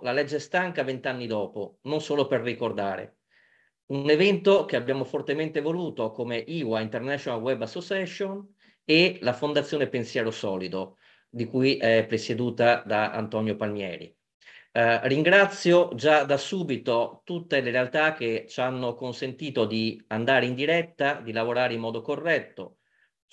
la legge stanca vent'anni dopo, non solo per ricordare. Un evento che abbiamo fortemente voluto come IWA, International Web Association, e la Fondazione Pensiero Solido, di cui è presieduta da Antonio Palmieri. Eh, ringrazio già da subito tutte le realtà che ci hanno consentito di andare in diretta, di lavorare in modo corretto,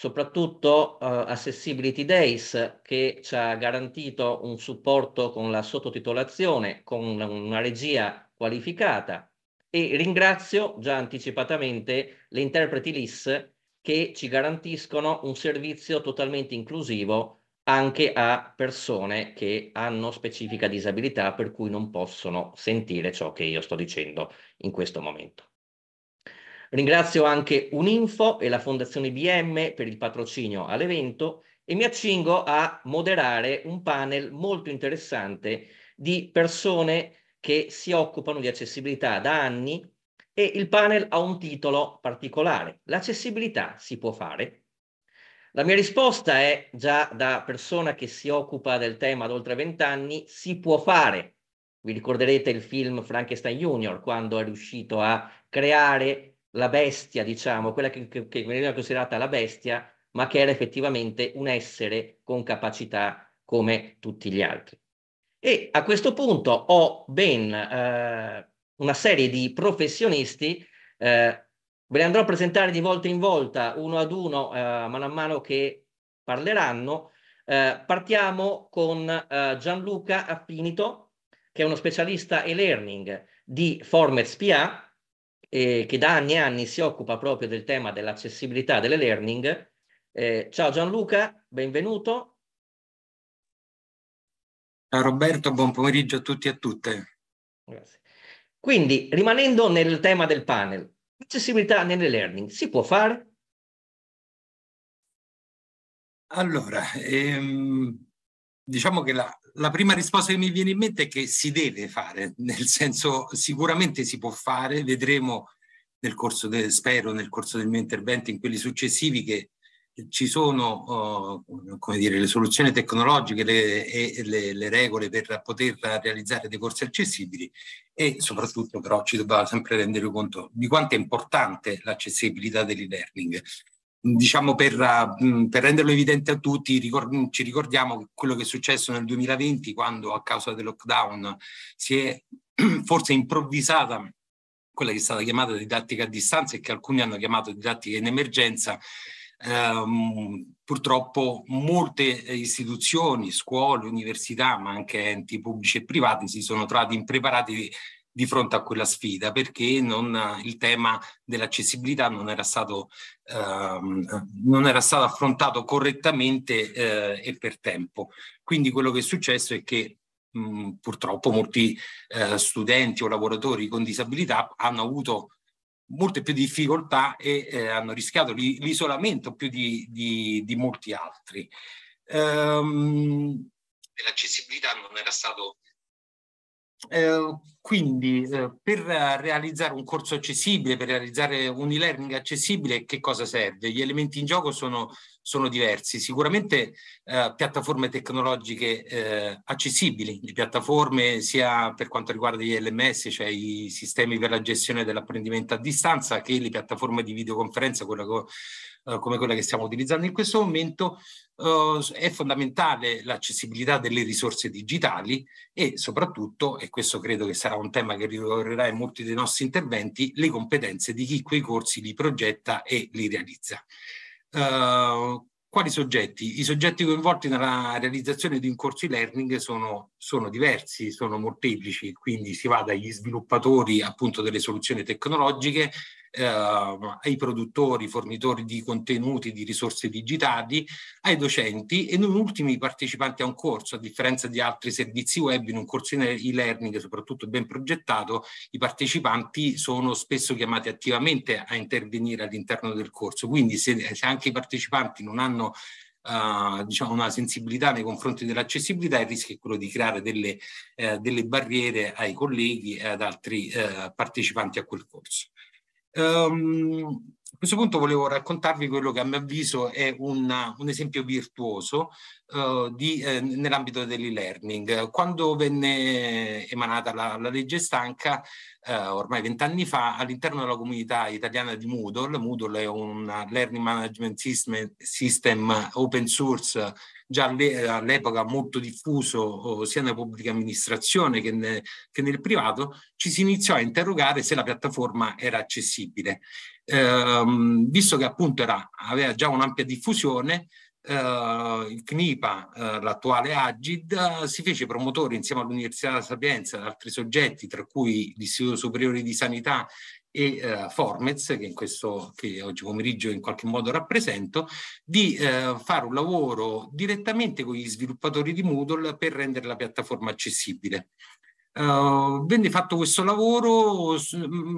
soprattutto uh, Accessibility Days che ci ha garantito un supporto con la sottotitolazione, con una, una regia qualificata e ringrazio già anticipatamente le interpreti LIS che ci garantiscono un servizio totalmente inclusivo anche a persone che hanno specifica disabilità per cui non possono sentire ciò che io sto dicendo in questo momento. Ringrazio anche Uninfo e la Fondazione BM per il patrocinio all'evento e mi accingo a moderare un panel molto interessante di persone che si occupano di accessibilità da anni e il panel ha un titolo particolare. L'accessibilità si può fare? La mia risposta è già da persona che si occupa del tema da oltre vent'anni, si può fare. Vi ricorderete il film Frankenstein Junior quando è riuscito a creare la bestia, diciamo, quella che, che, che veniva considerata la bestia, ma che era effettivamente un essere con capacità come tutti gli altri. E a questo punto ho ben eh, una serie di professionisti, eh, ve li andrò a presentare di volta in volta, uno ad uno, eh, mano a mano che parleranno. Eh, partiamo con eh, Gianluca Affinito, che è uno specialista e-learning di Formet SPA, eh, che da anni e anni si occupa proprio del tema dell'accessibilità delle learning. Eh, ciao Gianluca, benvenuto. Ciao Roberto, buon pomeriggio a tutti e a tutte. Grazie. Quindi, rimanendo nel tema del panel, accessibilità nelle learning si può fare? Allora, ehm, diciamo che la, la, prima risposta che mi viene in mente è che si deve fare, nel senso sicuramente si può fare, vedremo nel corso del, spero nel corso del mio intervento in quelli successivi che ci sono uh, come dire, le soluzioni tecnologiche le, e le, le, regole per poter realizzare dei corsi accessibili e soprattutto però ci dobbiamo sempre rendere conto di quanto è importante l'accessibilità dell'e-learning diciamo per, mm, per, renderlo evidente a tutti, ricord- ci ricordiamo quello che è successo nel 2020 quando a causa del lockdown si è forse improvvisata quella che è stata chiamata didattica a distanza e che alcuni hanno chiamato didattica in emergenza. Ehm, purtroppo molte istituzioni, scuole, università, ma anche enti pubblici e privati si sono trovati impreparati di fronte a quella sfida perché non, il tema dell'accessibilità non era stato, ehm, non era stato affrontato correttamente eh, e per tempo. Quindi quello che è successo è che mh, mm, purtroppo molti eh, studenti o lavoratori con disabilità hanno avuto molte più difficoltà e eh, hanno rischiato l'isolamento più di, di, di molti altri. Um, L'accessibilità non era stato eh, quindi eh, per realizzare un corso accessibile, per realizzare un e-learning accessibile, che cosa serve? Gli elementi in gioco sono, sono diversi. Sicuramente eh, piattaforme tecnologiche eh, accessibili, le piattaforme sia per quanto riguarda gli LMS, cioè i sistemi per la gestione dell'apprendimento a distanza, che le piattaforme di videoconferenza, quella co eh, come quella che stiamo utilizzando in questo momento, eh, è fondamentale l'accessibilità delle risorse digitali e soprattutto, e questo credo che sarà un tema che ricorrerà in molti dei nostri interventi, le competenze di chi quei corsi li progetta e li realizza. Eh, quali soggetti? I soggetti coinvolti nella realizzazione di un corso e-learning sono, sono, diversi, sono molteplici, quindi si va dagli sviluppatori appunto delle soluzioni tecnologiche eh, ai produttori, fornitori di contenuti, di risorse digitali, ai docenti e non ultimi i partecipanti a un corso, a differenza di altri servizi web, in un corso in e-learning soprattutto ben progettato, i partecipanti sono spesso chiamati attivamente a intervenire all'interno del corso. Quindi se, se anche i partecipanti non hanno Uh, diciamo una sensibilità nei confronti dell'accessibilità, il rischio è quello di creare delle, eh, delle barriere ai colleghi e ad altri eh, partecipanti a quel corso. Um, a questo punto volevo raccontarvi quello che a mio avviso è una, un esempio virtuoso uh, di, eh, nell'ambito dell'e-learning. Quando venne emanata la, la legge stanca, uh, ormai vent'anni fa, all'interno della comunità italiana di Moodle, Moodle è un learning management system, system open source già all'epoca molto diffuso oh, sia nella pubblica amministrazione che, ne, che, nel privato, ci si iniziò a interrogare se la piattaforma era accessibile. Ehm, visto che appunto era, aveva già un'ampia diffusione, eh, il CNIPA, eh, l'attuale Agid, eh, si fece promotore insieme all'Università della Sapienza e ad altri soggetti, tra cui l'Istituto Superiore di Sanità e eh, Formez, che, in questo, che oggi pomeriggio in qualche modo rappresento, di eh, fare un lavoro direttamente con gli sviluppatori di Moodle per rendere la piattaforma accessibile. Uh, venne fatto questo lavoro,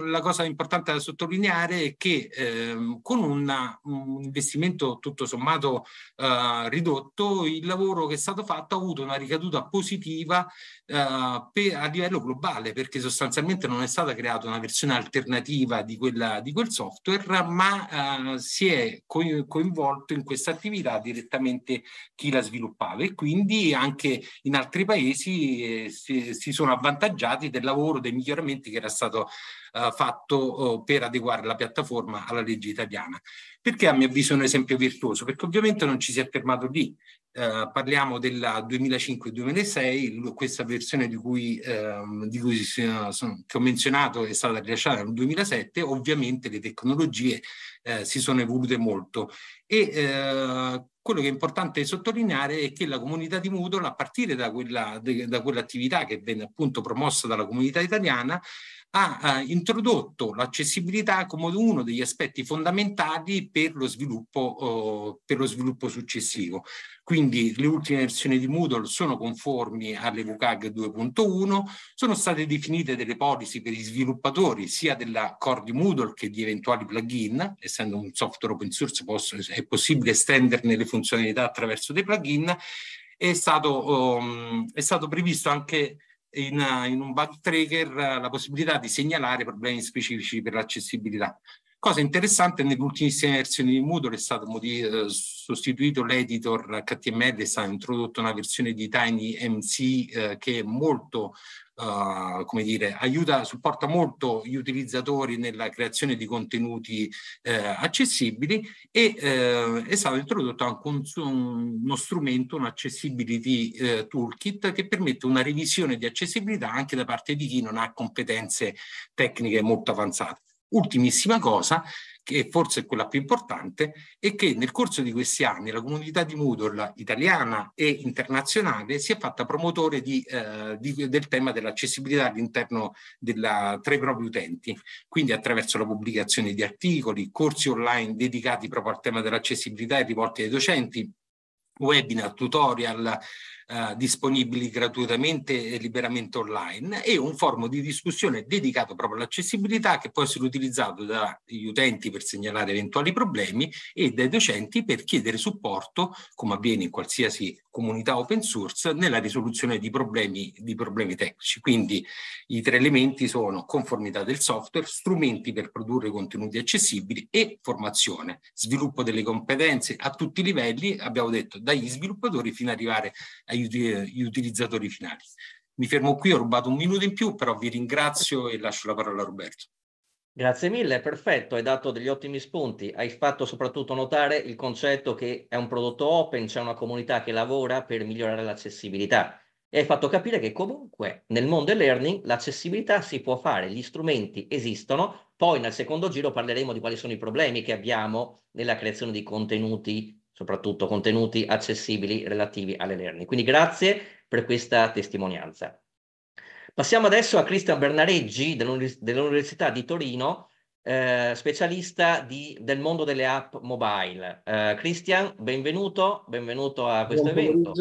la cosa importante da sottolineare è che eh, con una, un investimento tutto sommato eh, ridotto, il lavoro che è stato fatto ha avuto una ricaduta positiva eh, per, a livello globale, perché sostanzialmente non è stata creata una versione alternativa di, quella, di quel software, ma eh, si è coinvolto in questa attività direttamente chi la sviluppava e quindi anche in altri paesi eh, si, si sono avanzati avvantaggiati del lavoro, dei miglioramenti che era stato eh, fatto eh, per adeguare la piattaforma alla legge italiana. Perché a mio avviso è un esempio virtuoso? Perché ovviamente non ci si è fermato lì. Eh, parliamo della 2005-2006, questa versione di cui, ehm, di cui si, eh, sono, che ho menzionato è stata rilasciata nel 2007, ovviamente le tecnologie eh, si sono evolute molto e eh, quello che è importante sottolineare è che la comunità di Moodle, a partire da, quella, de, da quell'attività che venne appunto promossa dalla comunità italiana, ha eh, introdotto l'accessibilità come uno degli aspetti fondamentali per lo, sviluppo, eh, per lo sviluppo successivo. Quindi le ultime versioni di Moodle sono conformi alle VCAG 2.1, sono state definite delle policy per gli sviluppatori sia della core di Moodle che di eventuali plugin, essendo un software open source possono, è possibile estenderne le funzionalità attraverso dei plugin, è stato, um, è stato previsto anche in, in un bug tracker la possibilità di segnalare problemi specifici per l'accessibilità. Cosa interessante, nelle nell'ultimissima versioni di Moodle è stato sostituito l'editor HTML, è stata introdotta una versione di TinyMC eh, che è molto eh, come dire, aiuta, supporta molto gli utilizzatori nella creazione di contenuti eh, accessibili e eh, è stato introdotto anche un, uno strumento, un accessibility eh, toolkit, che permette una revisione di accessibilità anche da parte di chi non ha competenze tecniche molto avanzate. Ultimissima cosa, che forse è quella più importante, è che nel corso di questi anni la comunità di Moodle italiana e internazionale si è fatta promotore di, eh, di, del tema dell'accessibilità all'interno della, tra i propri utenti, quindi attraverso la pubblicazione di articoli, corsi online dedicati proprio al tema dell'accessibilità e rivolti ai docenti, webinar, tutorial, eh, disponibili gratuitamente e liberamente online e un forum di discussione dedicato proprio all'accessibilità che può essere utilizzato dagli utenti per segnalare eventuali problemi e dai docenti per chiedere supporto, come avviene in qualsiasi comunità open source, nella risoluzione di problemi, di problemi tecnici. Quindi i tre elementi sono conformità del software, strumenti per produrre contenuti accessibili e formazione, sviluppo delle competenze a tutti i livelli, abbiamo detto, dagli sviluppatori fino ad arrivare ai gli utilizzatori finali. Mi fermo qui, ho rubato un minuto in più, però vi ringrazio e lascio la parola a Roberto. Grazie mille, perfetto, hai dato degli ottimi spunti, hai fatto soprattutto notare il concetto che è un prodotto open, c'è una comunità che lavora per migliorare l'accessibilità e hai fatto capire che comunque nel mondo del learning l'accessibilità si può fare, gli strumenti esistono, poi nel secondo giro parleremo di quali sono i problemi che abbiamo nella creazione di contenuti soprattutto contenuti accessibili relativi alle learning. Quindi grazie per questa testimonianza. Passiamo adesso a Cristian Bernareggi dell'Università di Torino, eh, specialista di, del mondo delle app mobile. Eh, Cristian, benvenuto, benvenuto a questo Buon evento.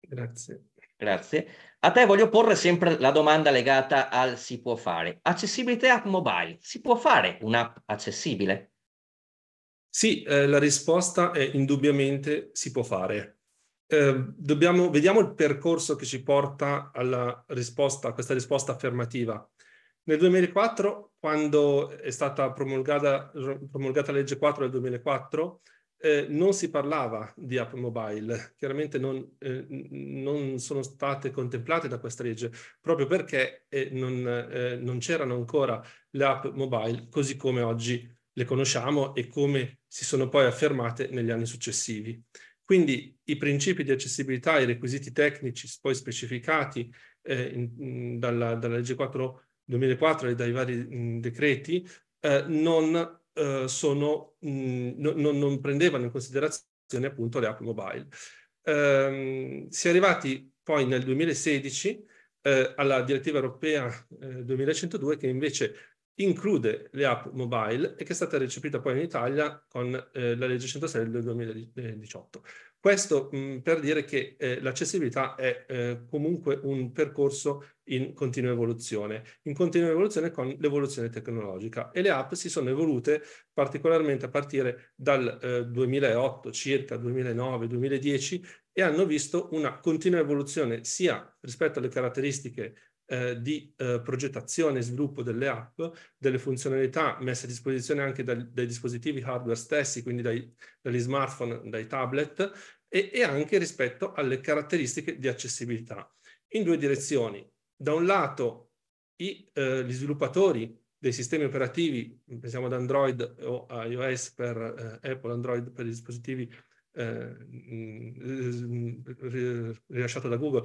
Grazie. Grazie. A te voglio porre sempre la domanda legata al si può fare. Accessibilità app mobile. Si può fare un'app accessibile? Sì, eh, la risposta è indubbiamente si può fare. Eh, dobbiamo, vediamo il percorso che ci porta alla risposta, a questa risposta affermativa. Nel 2004, quando è stata promulgata, promulgata la legge 4 del 2004, eh, non si parlava di app mobile, chiaramente non, eh, non, sono state contemplate da questa legge, proprio perché eh, non, eh, non c'erano ancora le app mobile così come oggi le conosciamo e come si sono poi affermate negli anni successivi. Quindi i principi di accessibilità, i requisiti tecnici poi specificati eh, in, dalla, dalla, legge 4 2004 e dai vari mh, decreti eh, non, eh, sono, mh, no, non, non, prendevano in considerazione appunto le app mobile. Ehm, si è arrivati poi nel 2016 eh, alla direttiva europea 2102 eh, che invece include le app mobile e che è stata recepita poi in Italia con eh, la legge 106 del 2018. Questo mh, per dire che eh, l'accessibilità è eh, comunque un percorso in continua evoluzione, in continua evoluzione con l'evoluzione tecnologica e le app si sono evolute particolarmente a partire dal eh, 2008, circa 2009-2010 e hanno visto una continua evoluzione sia rispetto alle caratteristiche eh, di eh, progettazione e sviluppo delle app, delle funzionalità messe a disposizione anche dal, dai dispositivi hardware stessi, quindi dai, dagli smartphone, dai tablet, e, e anche rispetto alle caratteristiche di accessibilità. In due direzioni. Da un lato, i, eh, gli sviluppatori dei sistemi operativi, pensiamo ad Android o a iOS per eh, Apple, Android per i dispositivi eh, mm, eh mm, rilasciati da Google,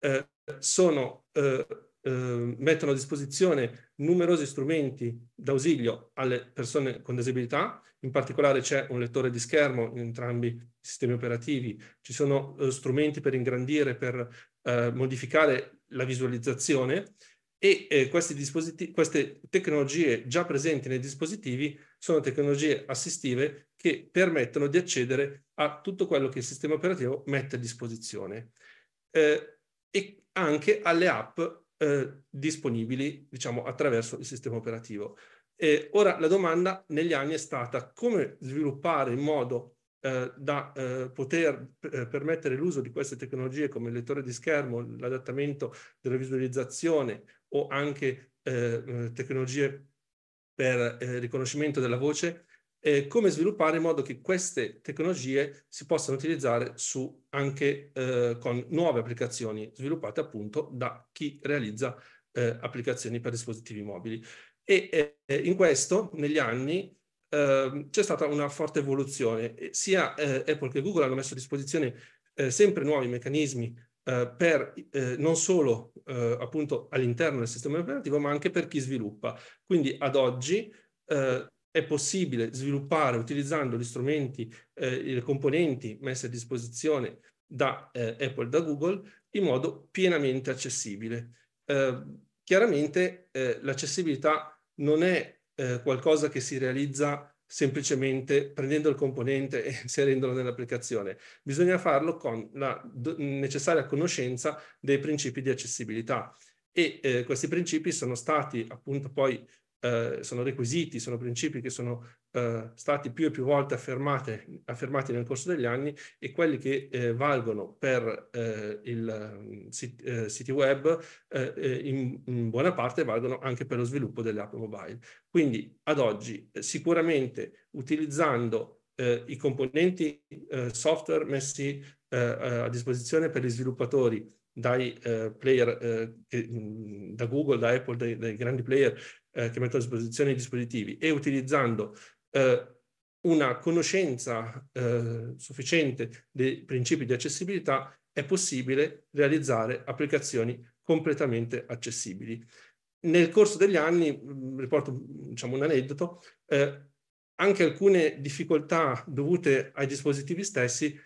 eh, sono eh, eh, mettono a disposizione numerosi strumenti d'ausilio alle persone con disabilità, in particolare c'è un lettore di schermo in entrambi i sistemi operativi, ci sono eh, strumenti per ingrandire, per eh, modificare la visualizzazione e eh, queste tecnologie già presenti nei dispositivi sono tecnologie assistive che permettono di accedere a tutto quello che il sistema operativo mette a disposizione eh, e anche alle app eh, disponibili diciamo, attraverso il sistema operativo. E ora la domanda negli anni è stata come sviluppare in modo eh, da eh, poter eh, permettere l'uso di queste tecnologie come il lettore di schermo, l'adattamento della visualizzazione o anche eh, tecnologie per riconoscimento della voce eh, come sviluppare in modo che queste tecnologie si possano utilizzare su, anche eh, con nuove applicazioni sviluppate appunto da chi realizza eh, applicazioni per dispositivi mobili. E in questo, negli anni, ehm, c'è stata una forte evoluzione. Sia eh, Apple che Google hanno messo a disposizione eh, sempre nuovi meccanismi eh, per, eh, non solo eh, appunto all'interno del sistema operativo, ma anche per chi sviluppa. Quindi ad oggi eh, è possibile sviluppare utilizzando gli strumenti, eh, le componenti messe a disposizione da eh, Apple da Google in modo pienamente accessibile. Eh, chiaramente eh, l'accessibilità non è eh, qualcosa che si realizza semplicemente prendendo il componente e inserendolo nell'applicazione. Bisogna farlo con la necessaria conoscenza dei principi di accessibilità e eh, questi principi sono stati appunto poi eh, sono requisiti, sono principi che sono eh, stati più e più volte affermate, affermati nel corso degli anni e quelli che eh, valgono per eh, il mm, sit, eh, siti web in, in, buona parte valgono anche per lo sviluppo delle app mobile. Quindi ad oggi sicuramente utilizzando i componenti software messi a disposizione per gli sviluppatori dai eh, player, eh, che, mm, da Google, da Apple, dai, dai grandi player eh, che mettono a disposizione i dispositivi e utilizzando eh, una conoscenza eh, sufficiente dei principi di accessibilità, è possibile realizzare applicazioni completamente accessibili. Nel corso degli anni, mm, riporto diciamo, un aneddoto, eh, anche alcune difficoltà dovute ai dispositivi stessi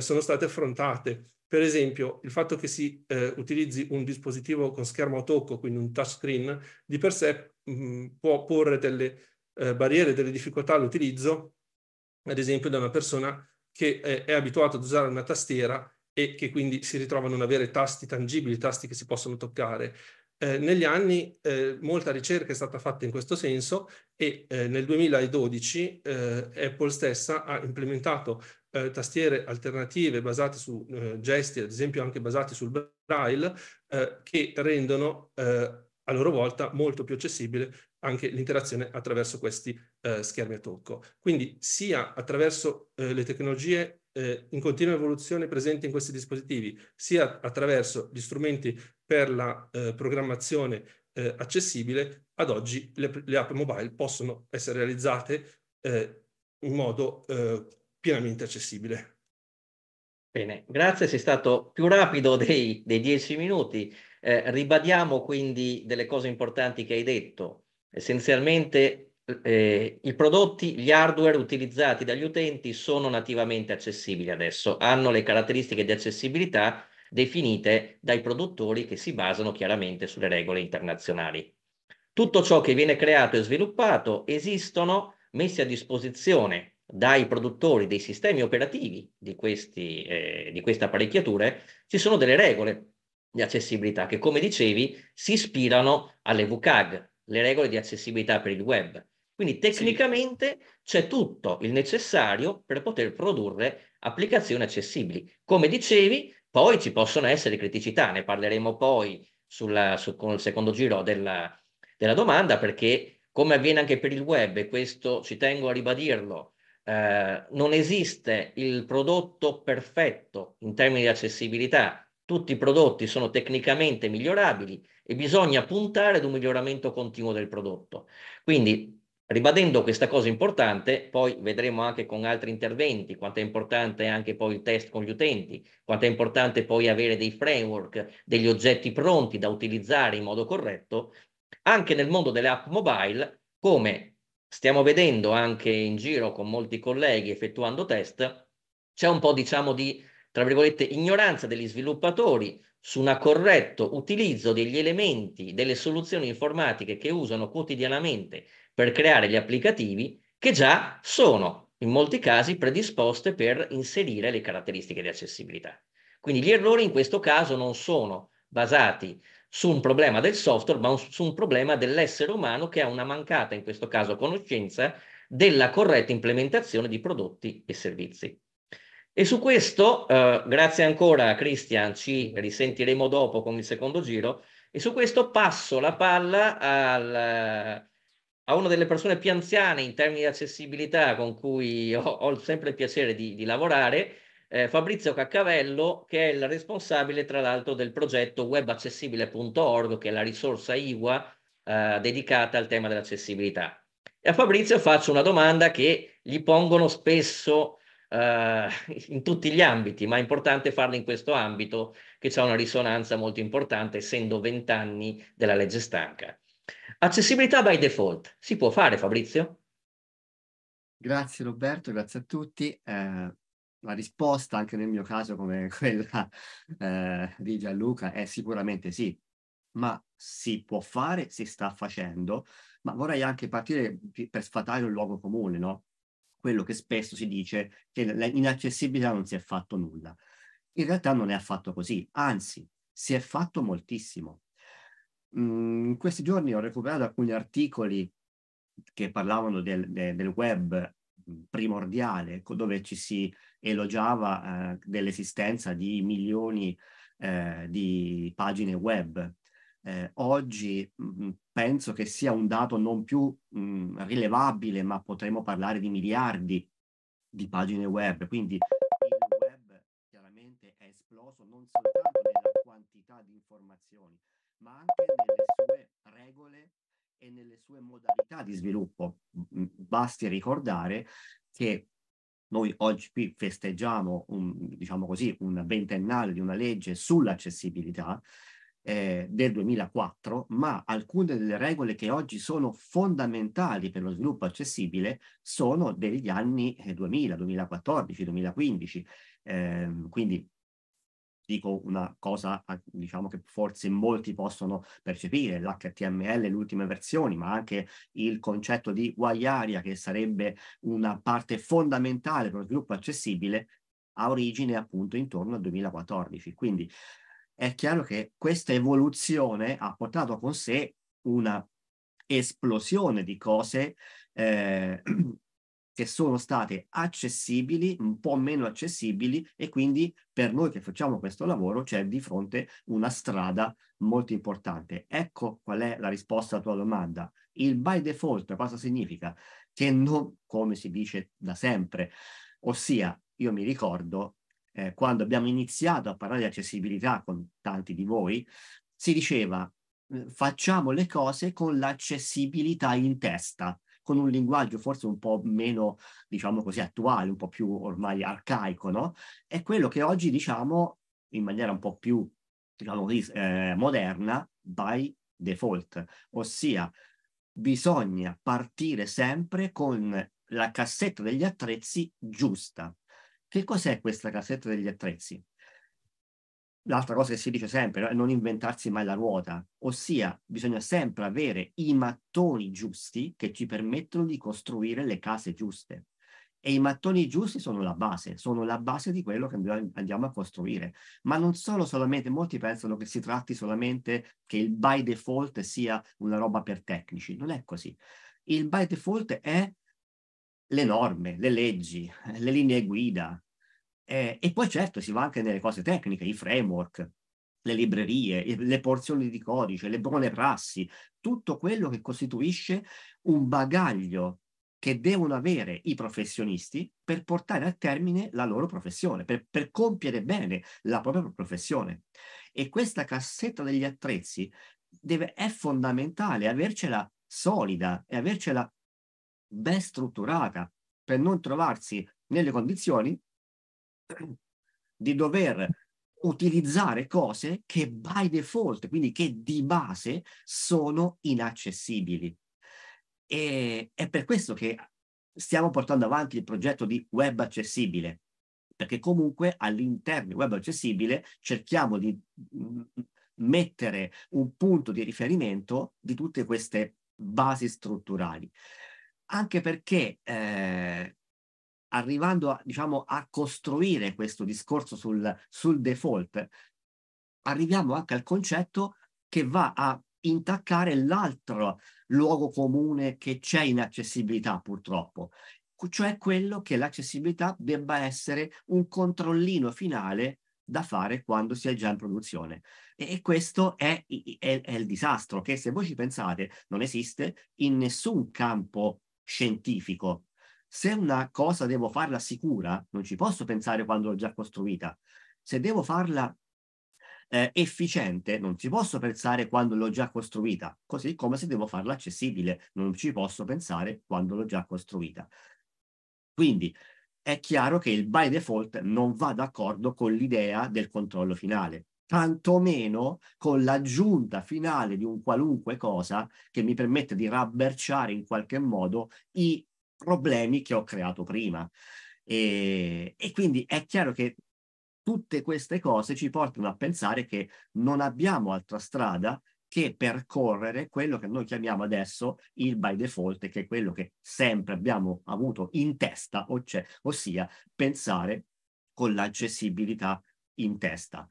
sono state affrontate per esempio, il fatto che si eh, utilizzi un dispositivo con schermo a tocco, quindi un touchscreen, di per sé mh, mm, può porre delle eh, barriere, delle difficoltà all'utilizzo, ad esempio da una persona che eh, è abituata ad usare una tastiera e che quindi si ritrova a non avere tasti tangibili, tasti che si possono toccare. Eh, negli anni eh, molta ricerca è stata fatta in questo senso e eh, nel 2012 eh, Apple stessa ha implementato eh, tastiere alternative basate su eh, gesti, ad esempio anche basati sul braille, eh, che rendono eh, a loro volta molto più accessibile anche l'interazione attraverso questi eh, schermi a tocco. Quindi sia attraverso eh, le tecnologie in continua evoluzione presenti in questi dispositivi, sia attraverso gli strumenti per la programmazione accessibile, ad oggi le, le, app mobile possono essere realizzate in modo eh, pienamente accessibile. Bene, grazie, sei stato più rapido dei, dei dieci minuti. Eh, ribadiamo quindi delle cose importanti che hai detto. Essenzialmente eh, i prodotti, gli hardware utilizzati dagli utenti sono nativamente accessibili adesso, hanno le caratteristiche di accessibilità definite dai produttori che si basano chiaramente sulle regole internazionali. Tutto ciò che viene creato e sviluppato esistono messi a disposizione dai produttori dei sistemi operativi di, questi, eh, di queste apparecchiature, ci sono delle regole di accessibilità che, come dicevi, si ispirano alle VCAG, le regole di accessibilità per il web. Quindi tecnicamente sì. c'è tutto il necessario per poter produrre applicazioni accessibili. Come dicevi, poi ci possono essere criticità, ne parleremo poi sulla, su, con il secondo giro della, della domanda, perché come avviene anche per il web, e questo ci tengo a ribadirlo, eh, non esiste il prodotto perfetto in termini di accessibilità, tutti i prodotti sono tecnicamente migliorabili e bisogna puntare ad un miglioramento continuo del prodotto. Quindi, ribadendo questa cosa importante, poi vedremo anche con altri interventi quanto è importante anche poi il test con gli utenti, quanto è importante poi avere dei framework, degli oggetti pronti da utilizzare in modo corretto, anche nel mondo delle app mobile, come stiamo vedendo anche in giro con molti colleghi effettuando test, c'è un po' diciamo di, tra virgolette, ignoranza degli sviluppatori su un corretto utilizzo degli elementi, delle soluzioni informatiche che usano quotidianamente per creare gli applicativi che già sono in molti casi predisposte per inserire le caratteristiche di accessibilità. Quindi gli errori in questo caso non sono basati su un problema del software, ma su un problema dell'essere umano che ha una mancata, in questo caso, conoscenza della corretta implementazione di prodotti e servizi. E su questo, eh, grazie ancora a Christian, ci risentiremo dopo con il secondo giro, e su questo passo la palla al, a una delle persone più anziane in termini di accessibilità con cui ho, ho sempre il piacere di, di lavorare, eh, Fabrizio Caccavello, che è il responsabile tra l'altro del progetto webaccessibile.org, che è la risorsa IWA eh, dedicata al tema dell'accessibilità. E a Fabrizio faccio una domanda che gli pongono spesso eh, in tutti gli ambiti, ma è importante farla in questo ambito che ha una risonanza molto importante, essendo vent'anni della legge stanca. Accessibilità by default, si può fare Fabrizio? Grazie Roberto, grazie a tutti. Eh, la risposta anche nel mio caso come quella eh, di Gianluca è sicuramente sì, ma si può fare, si sta facendo, ma vorrei anche partire per sfatare un luogo comune, no? quello che spesso si dice che l'inaccessibilità non si è fatto nulla. In realtà non è affatto così, anzi si è fatto moltissimo. Mm, in questi giorni ho recuperato alcuni articoli che parlavano del, del web mm, primordiale, dove ci si elogiava eh, dell'esistenza di milioni eh, di pagine web. Eh, oggi mh, mm, mm, penso che sia un dato non più mh, mm, rilevabile, ma potremmo parlare di miliardi di pagine web. Quindi il web chiaramente è esploso non soltanto nella quantità di informazioni, ma anche nelle sue regole e nelle sue modalità di sviluppo. Basti ricordare che noi oggi qui festeggiamo un, diciamo così, un ventennale di una legge sull'accessibilità eh, del 2004, ma alcune delle regole che oggi sono fondamentali per lo sviluppo accessibile sono degli anni 2000, 2014, 2015. Eh, ehm, quindi dico una cosa diciamo che forse molti possono percepire, l'HTML, le ultime versioni, ma anche il concetto di guagliaria che sarebbe una parte fondamentale per lo sviluppo accessibile ha origine appunto intorno al 2014. Quindi è chiaro che questa evoluzione ha portato con sé una esplosione di cose eh, che sono state accessibili, un po' meno accessibili e quindi per noi che facciamo questo lavoro c'è di fronte una strada molto importante. Ecco qual è la risposta alla tua domanda. Il by default cosa significa? Che non, come si dice da sempre, ossia io mi ricordo eh, quando abbiamo iniziato a parlare di accessibilità con tanti di voi, si diceva eh, facciamo le cose con l'accessibilità in testa con un linguaggio forse un po' meno, diciamo così, attuale, un po' più ormai arcaico, no? È quello che oggi, diciamo, in maniera un po' più, diciamo così, eh, moderna, by default, ossia bisogna partire sempre con la cassetta degli attrezzi giusta. Che cos'è questa cassetta degli attrezzi? l'altra cosa che si dice sempre è non inventarsi mai la ruota, ossia bisogna sempre avere i mattoni giusti che ci permettono di costruire le case giuste. E i mattoni giusti sono la base, sono la base di quello che andiamo a costruire. Ma non sono solamente, molti pensano che si tratti solamente che il by default sia una roba per tecnici. Non è così. Il by default è le norme, le leggi, le linee guida, eh, e poi certo si va anche nelle cose tecniche, i framework, le librerie, le porzioni di codice, le buone prassi, tutto quello che costituisce un bagaglio che devono avere i professionisti per portare a termine la loro professione, per, per compiere bene la propria professione. E questa cassetta degli attrezzi deve, è fondamentale avercela solida e avercela ben strutturata per non trovarsi nelle condizioni di dover utilizzare cose che by default, quindi che di base sono inaccessibili. E è per questo che stiamo portando avanti il progetto di web accessibile, perché comunque all'interno di web accessibile cerchiamo di mm, mettere un punto di riferimento di tutte queste basi strutturali. Anche perché eh, arrivando a, diciamo, a costruire questo discorso sul, sul default, arriviamo anche al concetto che va a intaccare l'altro luogo comune che c'è in accessibilità purtroppo, cioè quello che l'accessibilità debba essere un controllino finale da fare quando si è già in produzione. E, questo è, è, è, il disastro che se voi ci pensate non esiste in nessun campo scientifico se una cosa devo farla sicura, non ci posso pensare quando l'ho già costruita. Se devo farla eh, efficiente, non ci posso pensare quando l'ho già costruita, così come se devo farla accessibile, non ci posso pensare quando l'ho già costruita. Quindi è chiaro che il by default non va d'accordo con l'idea del controllo finale, tantomeno con l'aggiunta finale di un qualunque cosa che mi permette di rabberciare in qualche modo i problemi che ho creato prima. E, e quindi è chiaro che tutte queste cose ci portano a pensare che non abbiamo altra strada che percorrere quello che noi chiamiamo adesso il by default, che è quello che sempre abbiamo avuto in testa, cioè, ossia pensare con l'accessibilità in testa.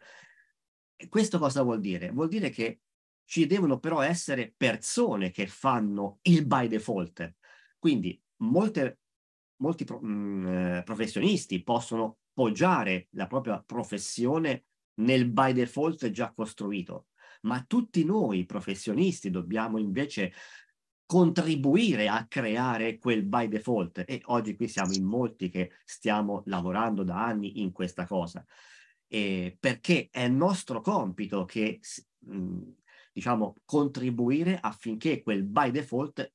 E questo cosa vuol dire? Vuol dire che ci devono però essere persone che fanno il by default. Quindi molte, molti pro, mh, mm, eh, professionisti possono poggiare la propria professione nel by default già costruito, ma tutti noi professionisti dobbiamo invece contribuire a creare quel by default e oggi qui siamo in molti che stiamo lavorando da anni in questa cosa eh, perché è nostro compito che mh, mm, diciamo contribuire affinché quel by default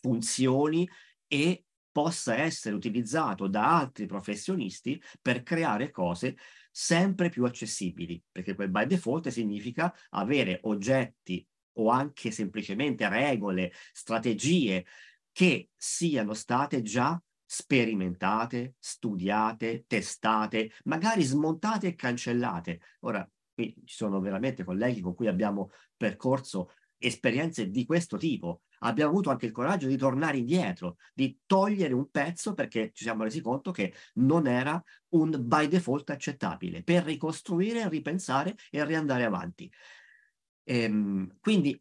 funzioni e possa essere utilizzato da altri professionisti per creare cose sempre più accessibili, perché quel by default significa avere oggetti o anche semplicemente regole, strategie che siano state già sperimentate, studiate, testate, magari smontate e cancellate. Ora, qui ci sono veramente colleghi con cui abbiamo percorso esperienze di questo tipo, abbiamo avuto anche il coraggio di tornare indietro, di togliere un pezzo perché ci siamo resi conto che non era un by default accettabile, per ricostruire, ripensare e riandare avanti. Ehm, quindi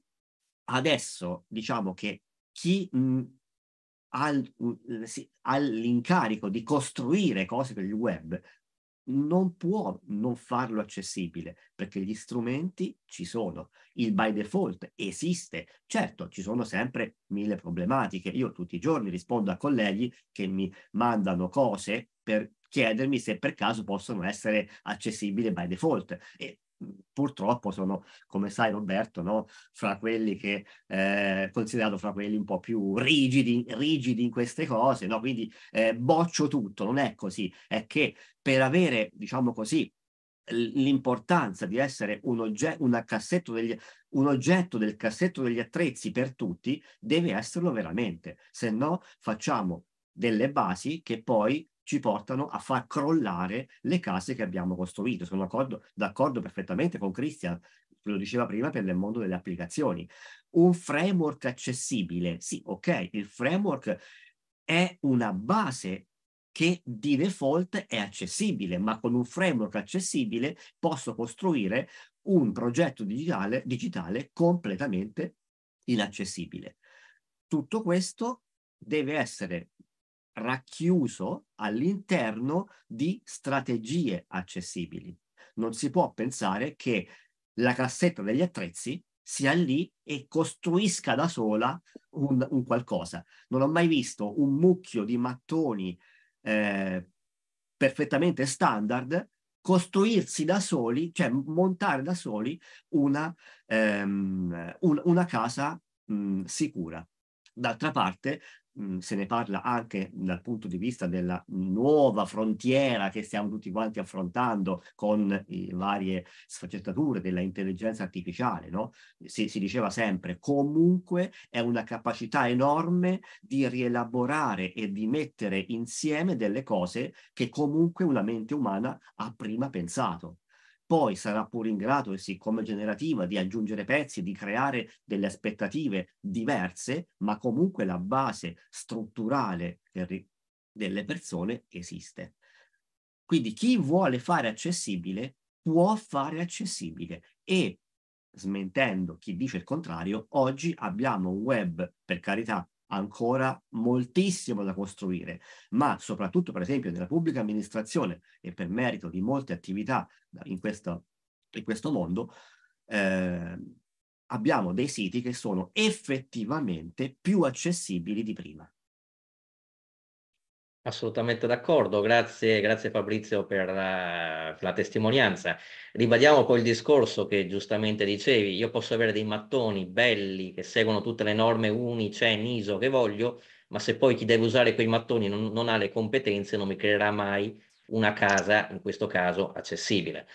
adesso diciamo che chi mh, ha, l'incarico di costruire cose per il web non può non farlo accessibile perché gli strumenti ci sono, il by default esiste. Certo, ci sono sempre mille problematiche. Io tutti i giorni rispondo a colleghi che mi mandano cose per chiedermi se per caso possono essere accessibili by default e purtroppo sono, come sai Roberto, no? fra quelli che eh, considerato fra quelli un po' più rigidi, rigidi in queste cose, no? quindi eh, boccio tutto, non è così, è che per avere, diciamo così, l'importanza di essere un, ogge- degli, un, oggetto del cassetto degli attrezzi per tutti deve esserlo veramente, se no facciamo delle basi che poi ci portano a far crollare le case che abbiamo costruito. Sono d'accordo, d'accordo perfettamente con Christian, lo diceva prima per il mondo delle applicazioni. Un framework accessibile, sì, ok, il framework è una base che di default è accessibile, ma con un framework accessibile posso costruire un progetto digitale, digitale completamente inaccessibile. Tutto questo deve essere racchiuso all'interno di strategie accessibili. Non si può pensare che la cassetta degli attrezzi sia lì e costruisca da sola un, un qualcosa. Non ho mai visto un mucchio di mattoni eh, perfettamente standard costruirsi da soli, cioè montare da soli una, ehm, un, una casa mh, sicura. D'altra parte, mh, mhmm, se ne parla anche dal punto di vista della nuova frontiera che stiamo tutti quanti affrontando con i, varie sfaccettature dell'intelligenza artificiale, no? si, si diceva sempre, comunque è una capacità enorme di rielaborare e di mettere insieme delle cose che comunque una mente umana ha prima pensato poi sarà pure in grado, e siccome generativa, di aggiungere pezzi, di creare delle aspettative diverse, ma comunque la base strutturale delle persone esiste. Quindi chi vuole fare accessibile può fare accessibile e smentendo chi dice il contrario, oggi abbiamo un web, per carità, ancora moltissimo da costruire, ma soprattutto per esempio nella pubblica amministrazione e per merito di molte attività in questo, in questo mondo, eh, abbiamo dei siti che sono effettivamente più accessibili di prima. Assolutamente d'accordo, grazie, grazie Fabrizio per uh, la testimonianza. Ribadiamo poi il discorso che giustamente dicevi, io posso avere dei mattoni belli che seguono tutte le norme UNI, CEN, ISO che voglio, ma se poi chi deve usare quei mattoni non, non ha le competenze non mi creerà mai una casa, in questo caso, accessibile.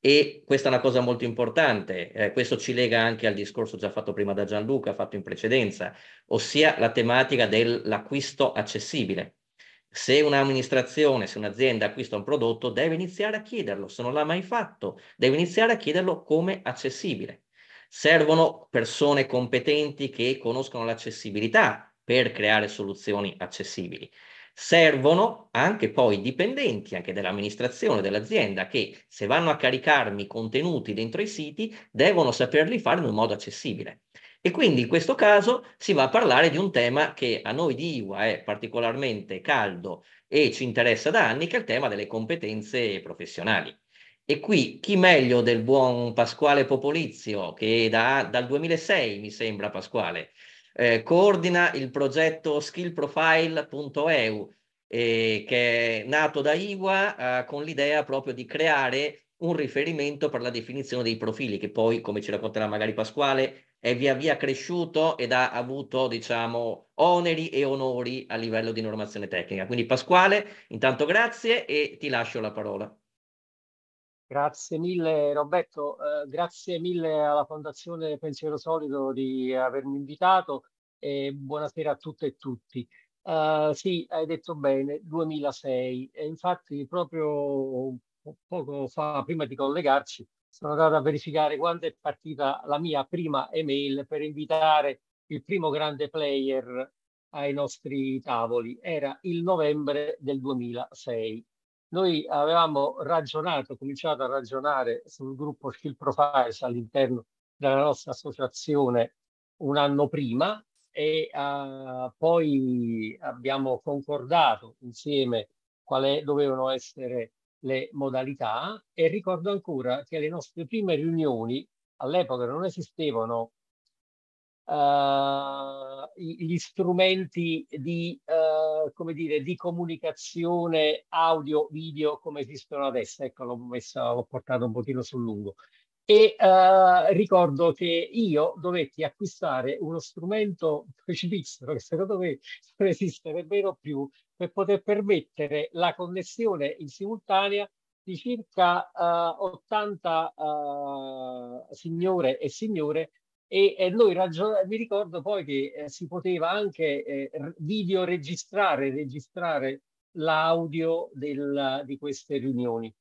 E questa è una cosa molto importante, eh, questo ci lega anche al discorso già fatto prima da Gianluca, fatto in precedenza, ossia la tematica dell'acquisto accessibile. Se un'amministrazione, se un'azienda acquista un prodotto, deve iniziare a chiederlo, se non l'ha mai fatto, deve iniziare a chiederlo come accessibile. Servono persone competenti che conoscono l'accessibilità per creare soluzioni accessibili. Servono anche poi dipendenti anche dell'amministrazione, dell'azienda, che se vanno a caricarmi contenuti dentro i siti, devono saperli fare in un modo accessibile. E quindi in questo caso si va a parlare di un tema che a noi di IWA è particolarmente caldo e ci interessa da anni, che è il tema delle competenze professionali. E qui chi meglio del buon Pasquale Popolizio, che da, dal 2006 mi sembra Pasquale, eh, coordina il progetto skillprofile.eu, eh, che è nato da IWA eh, con l'idea proprio di creare un riferimento per la definizione dei profili, che poi, come ci racconterà magari Pasquale, è via via cresciuto ed ha avuto, diciamo, oneri e onori a livello di normazione tecnica. Quindi Pasquale, intanto grazie e ti lascio la parola. Grazie mille Roberto, eh, grazie mille alla Fondazione Pensiero Solido di avermi invitato e buonasera a tutte e tutti. Uh, sì, hai detto bene, 2006. E infatti proprio poco fa, prima di collegarci, sono andato a verificare quando è partita la mia prima email per invitare il primo grande player ai nostri tavoli. Era il novembre del 2006. Noi avevamo ragionato, cominciato a ragionare sul gruppo Skill Profiles all'interno della nostra associazione un anno prima e uh, poi abbiamo concordato insieme quale dovevano essere le modalità e ricordo ancora che le nostre prime riunioni all'epoca non esistevano uh, gli strumenti di, uh, come dire, di comunicazione audio-video come esistono adesso. Ecco, l'ho, messa, l'ho portato un pochino sul lungo e eh, ricordo che io dovetti acquistare uno strumento precipizio che secondo me non esiste nemmeno più per poter permettere la connessione in simultanea di circa eh, 80 eh, signore e signore e, e noi mi ricordo poi che eh, si poteva anche eh, videoregistrare, registrare l'audio di queste riunioni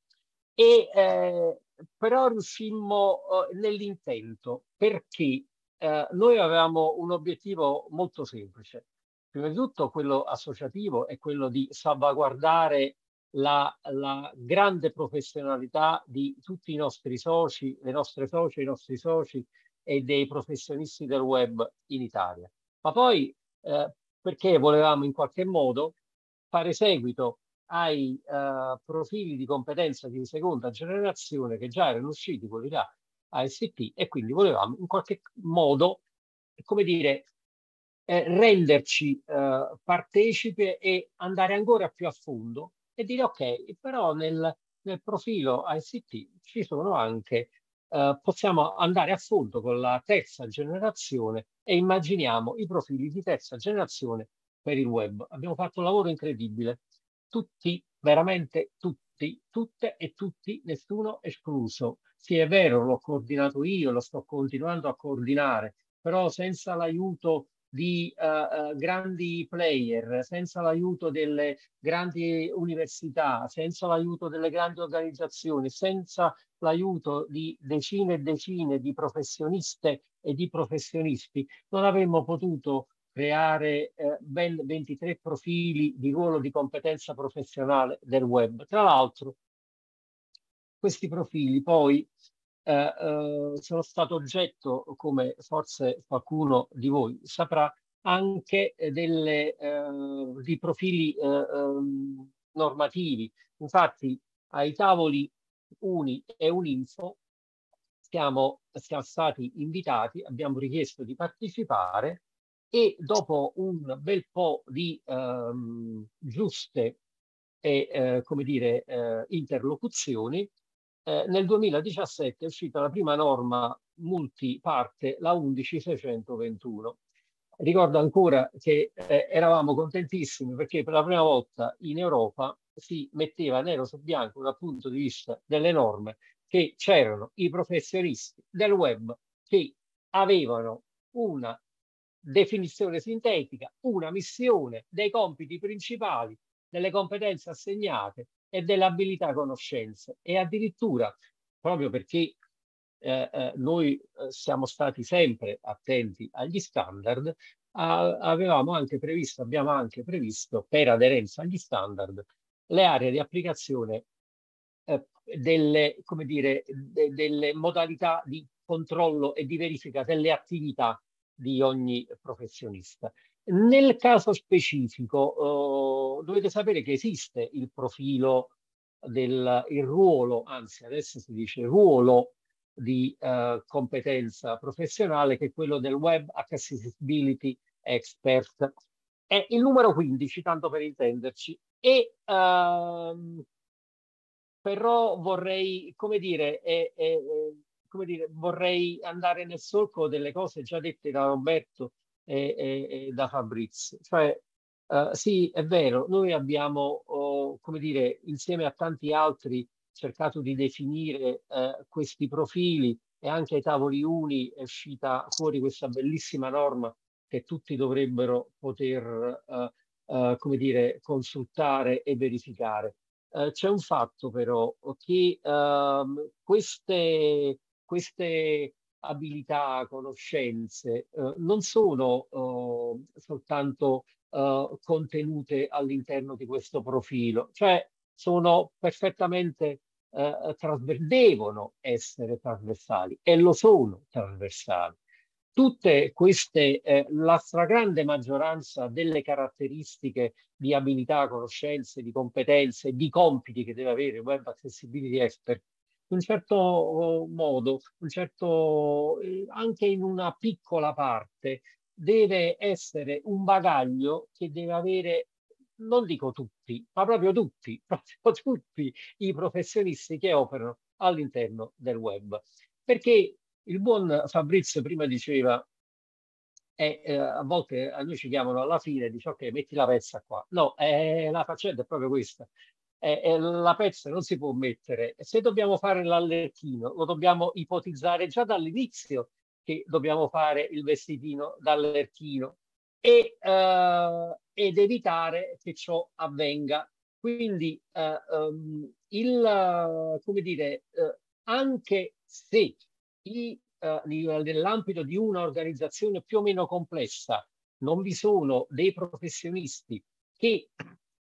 e eh, però riuscimmo eh, nell'intento perché eh, noi avevamo un obiettivo molto semplice. Prima di tutto quello associativo è quello di salvaguardare la, la, grande professionalità di tutti i nostri soci, le nostre soci, i nostri soci e dei professionisti del web in Italia. Ma poi eh, perché volevamo in qualche modo fare seguito ai uh, profili di competenza di seconda generazione che già erano usciti quelli da AST e quindi volevamo in qualche modo, come dire, eh, renderci eh, partecipe e andare ancora più a fondo e dire ok, però nel, nel profilo ICT ci sono anche, eh, possiamo andare a fondo con la terza generazione e immaginiamo i profili di terza generazione per il web. Abbiamo fatto un lavoro incredibile tutti, veramente tutti, tutte e tutti, nessuno escluso. Sì, è vero, l'ho coordinato io, lo sto continuando a coordinare, però senza l'aiuto di uh, uh, grandi player, senza l'aiuto delle grandi università, senza l'aiuto delle grandi organizzazioni, senza l'aiuto di decine e decine di professioniste e di professionisti, non avremmo potuto creare eh, ben 23 profili di ruolo di competenza professionale del web. Tra l'altro, questi profili poi eh, eh, sono stati oggetto, come forse qualcuno di voi saprà, anche delle, eh, di profili eh, ehm, normativi. Infatti, ai tavoli Uni e Uninfo siamo, siamo stati invitati, abbiamo richiesto di partecipare e dopo un bel po' di ehm, giuste e, eh, come dire, eh, interlocuzioni, eh, nel 2017 è uscita la prima norma multiparte, la 11621. Ricordo ancora che eh, eravamo contentissimi perché per la prima volta in Europa si metteva nero su bianco dal punto di vista delle norme che c'erano i professionisti del web che avevano una definizione sintetica, una missione dei compiti principali, delle competenze assegnate e delle abilità conoscenze. E addirittura, proprio perché eh, eh, noi eh, siamo stati sempre attenti agli standard, a, avevamo anche previsto, abbiamo anche previsto per aderenza agli standard le aree di applicazione eh, delle, come dire, de, delle modalità di controllo e di verifica delle attività di ogni professionista. Nel caso specifico eh, dovete sapere che esiste il profilo del il ruolo, anzi adesso si dice ruolo di eh, competenza professionale che è quello del Web Accessibility Expert. È il numero 15, tanto per intenderci, e ehm, però vorrei, come dire, è, è, come dire, vorrei andare nel solco delle cose già dette da Roberto e, e, e da Fabrizio. Cioè, uh, sì, è vero, noi abbiamo, oh, come dire, insieme a tanti altri cercato di definire uh, questi profili e anche ai tavoli uni è uscita fuori questa bellissima norma che tutti dovrebbero poter, uh, uh, come dire, consultare e verificare. c'è un fatto però che ehm, queste queste abilità, conoscenze eh, non sono eh, soltanto eh, contenute all'interno di questo profilo, cioè sono perfettamente eh, devono essere trasversali e lo sono trasversali. Tutte queste, eh, la stragrande maggioranza delle caratteristiche di abilità, conoscenze, di competenze, di compiti che deve avere un Web Accessibility Expert un certo oh, modo, un certo, eh, anche in una piccola parte, deve essere un bagaglio che deve avere, non dico tutti, ma proprio tutti, proprio tutti i professionisti che operano all'interno del web. Perché il buon Fabrizio prima diceva, eh, eh, a volte a eh, noi ci chiamano alla fine, di ciò che metti la pezza qua. No, eh, la faccenda è proprio questa eh, la pezza non si può mettere. Se dobbiamo fare l'allertino, lo dobbiamo ipotizzare già dall'inizio che dobbiamo fare il vestitino d'allertino e, eh, ed evitare che ciò avvenga. Quindi, um, il, come dire, eh, anche se eh, nell'ambito di un'organizzazione più o meno complessa non vi sono dei professionisti che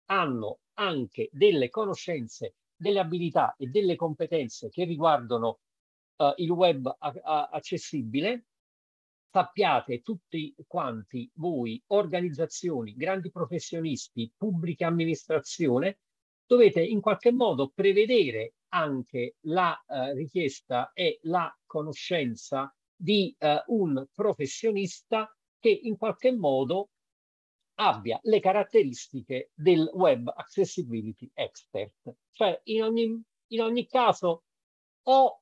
hanno anche delle conoscenze, delle abilità e delle competenze che riguardano uh, il web accessibile. Sappiate tutti quanti voi, organizzazioni, grandi professionisti, pubblica amministrazione, dovete in qualche modo prevedere anche la uh, richiesta e la conoscenza di uh, un professionista che in qualche modo abbia le caratteristiche del Web Accessibility Expert. Cioè in ogni, in ogni caso o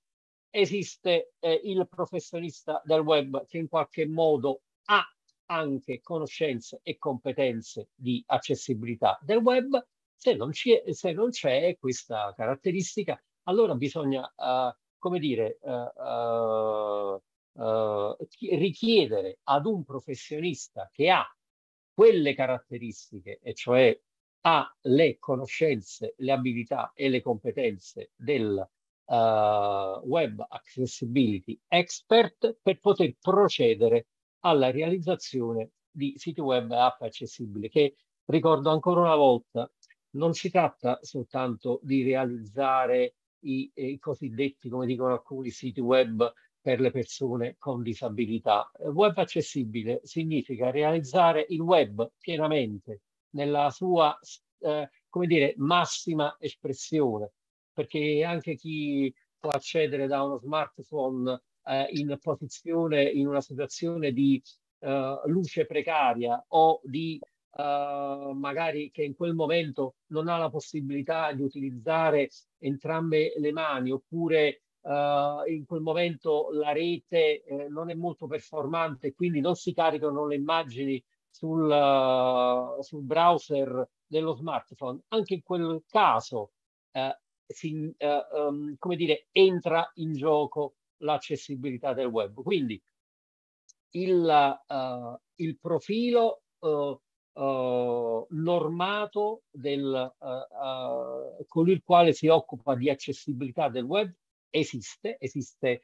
esiste eh, il professionista del web che in qualche modo ha anche conoscenze e competenze di accessibilità del web, se non, c'è questa caratteristica, allora bisogna, uh, come dire, uh, uh, richiedere ad un professionista che ha quelle caratteristiche, e cioè ha le conoscenze, le abilità e le competenze del uh, Web Accessibility Expert per poter procedere alla realizzazione di siti web e app accessibili, che ricordo ancora una volta, non si tratta soltanto di realizzare i, i cosiddetti, come dicono alcuni, siti web per le persone con disabilità. Web accessibile significa realizzare il web pienamente nella sua, eh, come dire, massima espressione, perché anche chi può accedere da uno smartphone eh, in posizione, in una situazione di eh, luce precaria o di Uh, magari che in quel momento non ha la possibilità di utilizzare entrambe le mani oppure Uh, in quel momento la rete eh, non è molto performante, quindi non si caricano le immagini sul, uh, sul browser dello smartphone. Anche in quel caso, uh, si, um, come dire, entra in gioco l'accessibilità del web. Quindi il, il profilo normato del, con il quale si occupa di accessibilità del web esiste, esiste.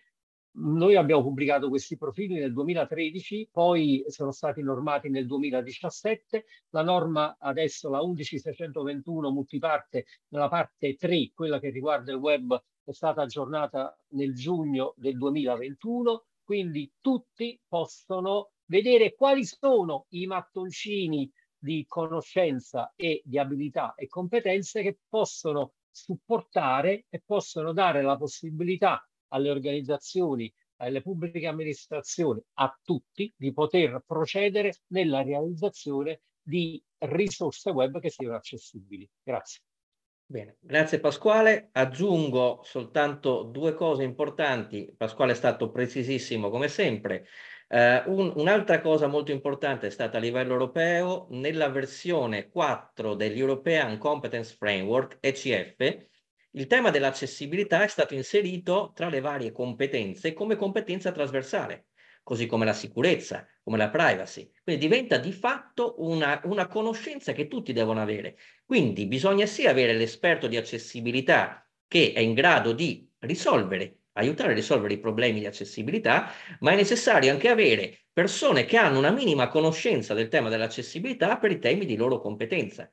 Noi abbiamo pubblicato questi profili nel 2013, poi sono stati normati nel 2017, la norma adesso la 11621 multiparte nella parte 3, quella che riguarda il web, è stata aggiornata nel giugno del 2021, quindi tutti possono vedere quali sono i mattoncini di conoscenza e di abilità e competenze che possono supportare e possono dare la possibilità alle organizzazioni, alle pubbliche amministrazioni, a tutti di poter procedere nella realizzazione di risorse web che siano accessibili. Grazie. Bene, grazie Pasquale. Aggiungo soltanto due cose importanti. Pasquale è stato precisissimo come sempre. Eh, un, un'altra cosa molto importante è stata a livello europeo nella versione 4 dell'European Competence Framework ECF. Il tema dell'accessibilità è stato inserito tra le varie competenze come competenza trasversale, così come la sicurezza, come la privacy. Quindi diventa di fatto una, una conoscenza che tutti devono avere. Quindi bisogna sì avere l'esperto di accessibilità che è in grado di risolvere aiutare a risolvere i problemi di accessibilità, ma è necessario anche avere persone che hanno una minima conoscenza del tema dell'accessibilità per i temi di loro competenza.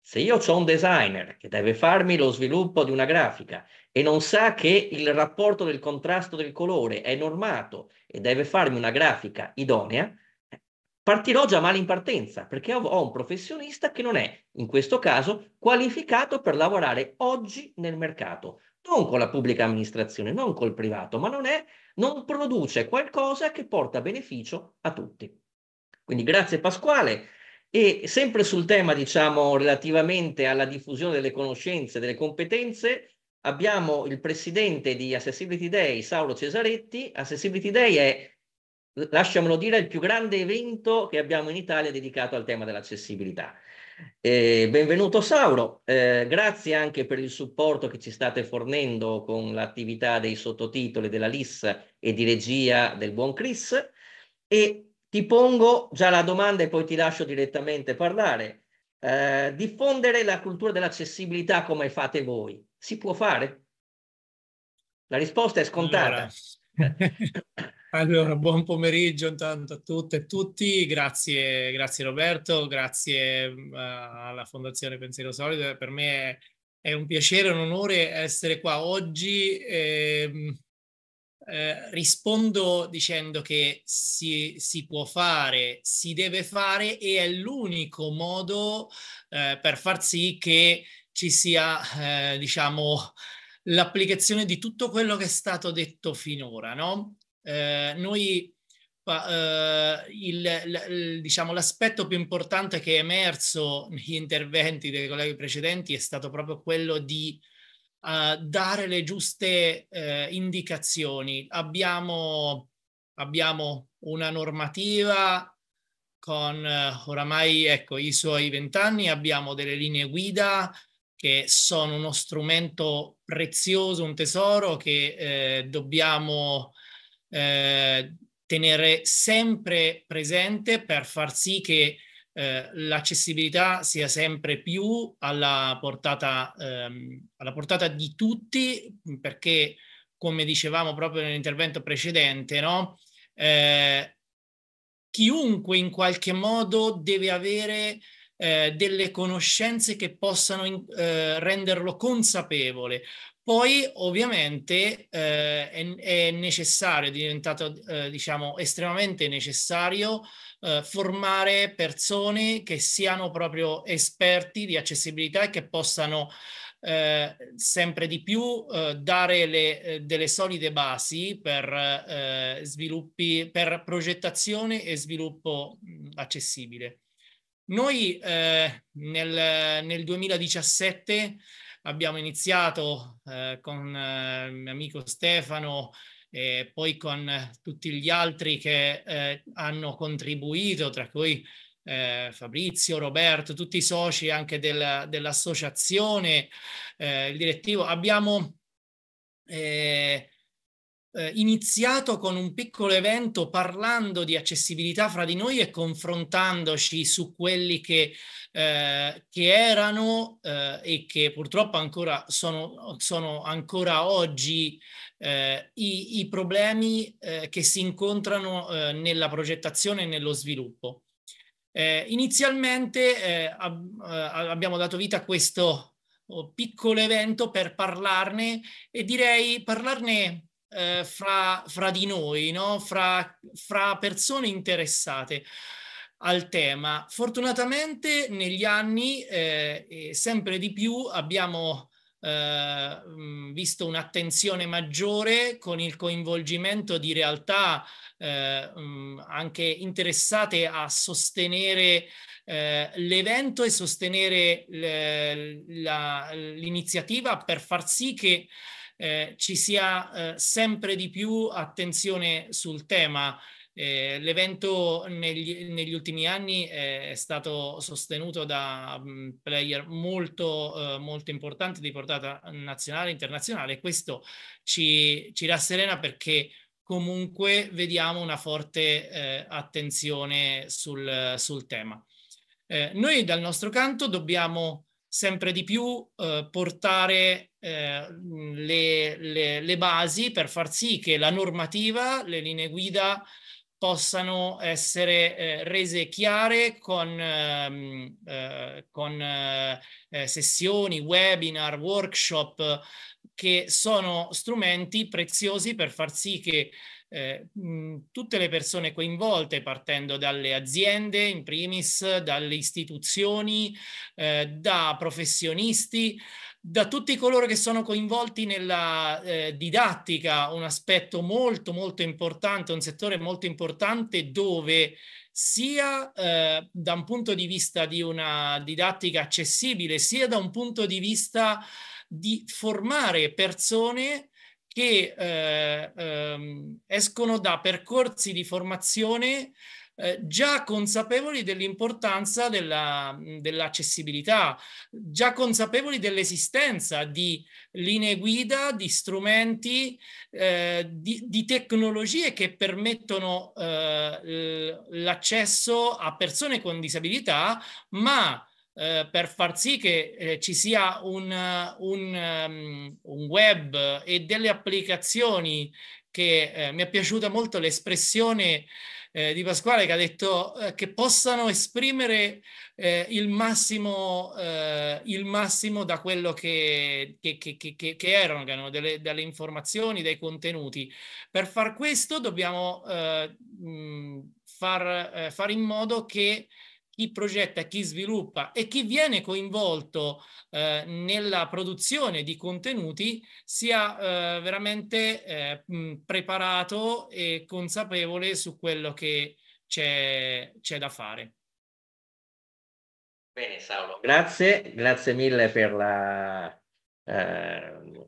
Se io ho un designer che deve farmi lo sviluppo di una grafica e non sa che il rapporto del contrasto del colore è normato e deve farmi una grafica idonea, partirò già male in partenza perché ho un professionista che non è, in questo caso, qualificato per lavorare oggi nel mercato non con la pubblica amministrazione, non col privato, ma non, è, non produce qualcosa che porta beneficio a tutti. Quindi grazie Pasquale. E sempre sul tema, diciamo, relativamente alla diffusione delle conoscenze, delle competenze, abbiamo il presidente di Accessibility Day, Sauro Cesaretti. Accessibility Day è, lasciamelo dire, il più grande evento che abbiamo in Italia dedicato al tema dell'accessibilità. Eh, benvenuto Sauro, eh, grazie anche per il supporto che ci state fornendo con l'attività dei sottotitoli della LIS e di regia del buon Chris e ti pongo già la domanda e poi ti lascio direttamente parlare. Eh, diffondere la cultura dell'accessibilità come fate voi, si può fare? La risposta è scontata. Allora. Allora, buon pomeriggio intanto a tutte e tutti, grazie, grazie Roberto, grazie uh, alla Fondazione Pensiero Solido, per me è, è, un piacere, un onore essere qua oggi. Eh, eh, rispondo dicendo che si, si, può fare, si deve fare e è l'unico modo eh, per far sì che ci sia, eh, diciamo, l'applicazione di tutto quello che è stato detto finora, no? Eh, noi, eh, il, l, diciamo, l'aspetto più importante che è emerso negli interventi dei colleghi precedenti è stato proprio quello di eh, dare le giuste eh, indicazioni. Abbiamo, abbiamo una normativa con eh, oramai ecco, i suoi vent'anni, abbiamo delle linee guida che sono uno strumento prezioso, un tesoro che eh, dobbiamo eh, tenere sempre presente per far sì che eh, l'accessibilità sia sempre più alla portata, ehm, alla portata di tutti, perché come dicevamo proprio nell'intervento precedente, no? eh, chiunque in qualche modo deve avere eh, delle conoscenze che possano eh, renderlo consapevole, poi ovviamente eh, è, è, necessario, è diventato eh, diciamo estremamente necessario eh, formare persone che siano proprio esperti di accessibilità e che possano eh, sempre di più eh, dare le, eh, delle solide basi per, sviluppi, per progettazione e sviluppo accessibile. Noi nel, nel 2017 abbiamo iniziato eh, con eh, mio amico Stefano e poi con eh, tutti gli altri che eh, hanno contribuito, tra cui eh, Fabrizio, Roberto, tutti i soci anche del, dell'associazione, eh, il direttivo. Abbiamo eh, eh, iniziato con un piccolo evento parlando di accessibilità fra di noi e confrontandoci su quelli che, eh, che erano eh, e che purtroppo ancora sono, sono ancora oggi eh, i, i, problemi eh, che si incontrano nella progettazione e nello sviluppo. Eh, inizialmente eh, ab- abbiamo dato vita a questo oh, piccolo evento per parlarne e direi parlarne eh, fra, fra, di noi, no? fra, fra persone interessate al tema. Fortunatamente negli anni eh, sempre di più abbiamo eh, mm, visto un'attenzione maggiore con il coinvolgimento di realtà eh, mm, anche interessate a sostenere eh, l'evento e sostenere l'iniziativa per far sì che eh, ci sia eh, sempre di più attenzione sul tema. Eh, l'evento negli, negli, ultimi anni eh, è stato sostenuto da mm, player molto, eh, molto importanti di portata nazionale e internazionale e questo ci, ci rasserena perché comunque vediamo una forte eh, attenzione sul, sul tema. Eh, noi dal nostro canto dobbiamo sempre di più eh, portare eh, le, le, le, basi per far sì che la normativa, le linee guida possano essere eh, rese chiare con, ehm, eh, con eh, eh, sessioni, webinar, workshop, che sono strumenti preziosi per far sì che eh, mh, tutte le persone coinvolte, partendo dalle aziende in primis, dalle istituzioni, eh, da professionisti, da tutti coloro che sono coinvolti nella eh, didattica, un aspetto molto molto importante, un settore molto importante dove sia eh, da un punto di vista di una didattica accessibile, sia da un punto di vista di formare persone che eh, ehm, escono da percorsi di formazione eh, già consapevoli dell'importanza della, dell'accessibilità, già consapevoli dell'esistenza di linee guida, di strumenti, eh, di, di, tecnologie che permettono eh, l'accesso a persone con disabilità, ma eh, per far sì che eh, ci sia un, un, un, web e delle applicazioni che eh, mi è piaciuta molto l'espressione eh, Di Pasquale che ha detto eh, che possano esprimere eh, il, massimo, eh, il massimo da quello che, che, che, che, che erogano, delle, dalle informazioni, dai contenuti. Per far questo dobbiamo eh, mh, far, eh, fare in modo che chi progetta, chi sviluppa e chi viene coinvolto eh, nella produzione di contenuti sia eh, veramente eh, mh, preparato e consapevole su quello che c'è, c'è da fare. Bene Saulo, grazie, grazie mille per la, eh,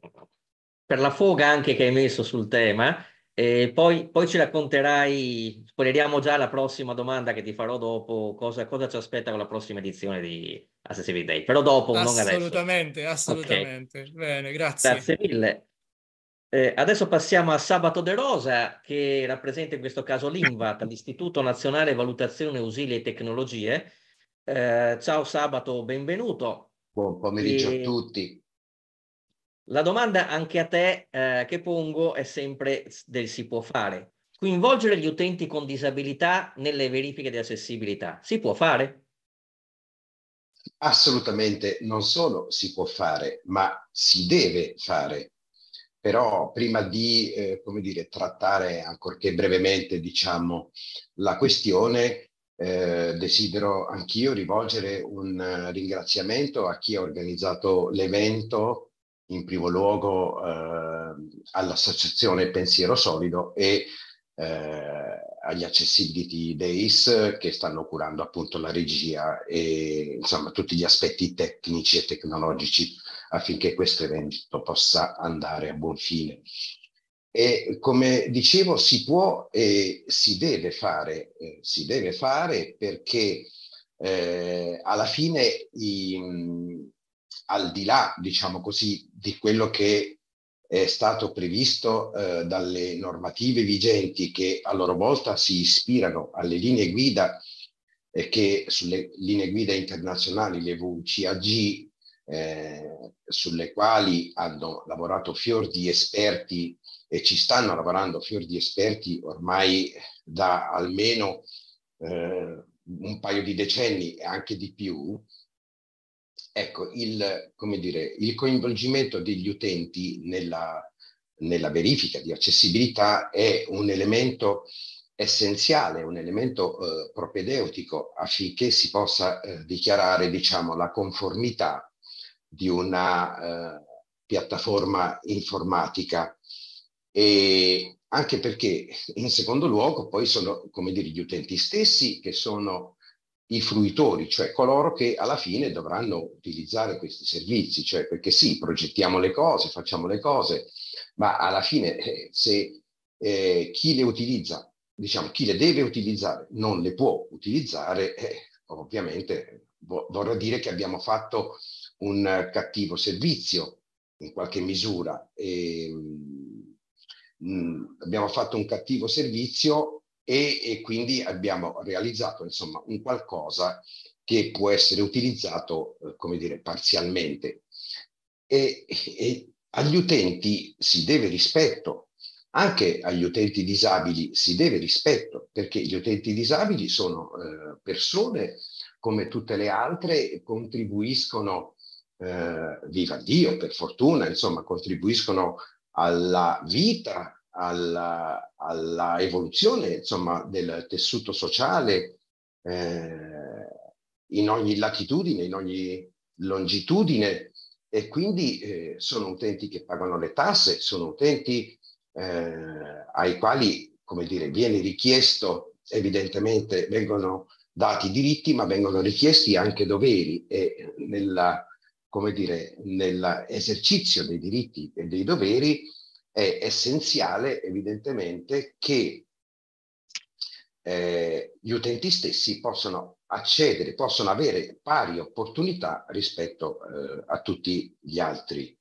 per la foga anche che hai messo sul tema. E poi, poi, ci racconterai, spoileriamo già la prossima domanda che ti farò dopo, cosa, cosa ci aspetta con la prossima edizione di Accessibility Day, però dopo, assolutamente, Assolutamente, okay. Bene, grazie. Grazie mille. Eh, adesso passiamo a Sabato De Rosa, che rappresenta in questo caso l'INVAT, l'Istituto Nazionale Valutazione Usili e Tecnologie. Eh, ciao Sabato, benvenuto. Buon pomeriggio e... a tutti. La domanda anche a te eh, che pongo è sempre del si può fare. Coinvolgere gli utenti con disabilità nelle verifiche di accessibilità si può fare? Assolutamente, non solo si può fare, ma si deve fare. Però prima di, eh, come dire, trattare ancorché brevemente, diciamo, la questione, eh, desidero anch'io rivolgere un eh, ringraziamento a chi ha organizzato l'evento in primo luogo eh, all'associazione Pensiero Solido e eh, agli Accessibility Days che stanno curando appunto la regia e insomma tutti gli aspetti tecnici e tecnologici affinché questo evento possa andare a buon fine. E come dicevo, si può e si deve fare, eh, si deve fare perché eh, alla fine i, al di là, diciamo così, di quello che è stato previsto eh, dalle normative vigenti che a loro volta si ispirano alle linee guida eh, che sulle linee guida internazionali, le WCAG, eh, sulle quali hanno lavorato fior di esperti e ci stanno lavorando fior di esperti ormai da almeno eh, un paio di decenni e anche di più, Ecco, il, dire, il coinvolgimento degli utenti nella, nella verifica di accessibilità è un elemento essenziale, un elemento eh, propedeutico affinché si possa eh, dichiarare diciamo, la conformità di una eh, piattaforma informatica e anche perché in secondo luogo poi sono come dire, gli utenti stessi che sono i fruitori, cioè coloro che alla fine dovranno utilizzare questi servizi, cioè perché sì, progettiamo le cose, facciamo le cose, ma alla fine eh, se eh, chi le utilizza, diciamo chi le deve utilizzare, non le può utilizzare, eh, ovviamente vo- vorrà dire che abbiamo fatto un cattivo servizio in qualche misura. E, ehm, mh, mm, abbiamo fatto un cattivo servizio e, e quindi abbiamo realizzato insomma un qualcosa che può essere utilizzato, eh, come dire, parzialmente. E, e agli utenti si deve rispetto, anche agli utenti disabili si deve rispetto, perché gli utenti disabili sono eh, persone come tutte le altre, contribuiscono, eh, viva Dio per fortuna, insomma, contribuiscono alla vita alla, alla evoluzione insomma, del tessuto sociale eh, in ogni latitudine, in ogni longitudine e quindi eh, sono utenti che pagano le tasse, sono utenti eh, ai quali, come dire, viene richiesto, evidentemente vengono dati diritti, ma vengono richiesti anche doveri e nella, come dire, nell'esercizio dei diritti e dei doveri è essenziale evidentemente che eh, gli utenti stessi possano accedere, possono avere pari opportunità rispetto eh, a tutti gli altri,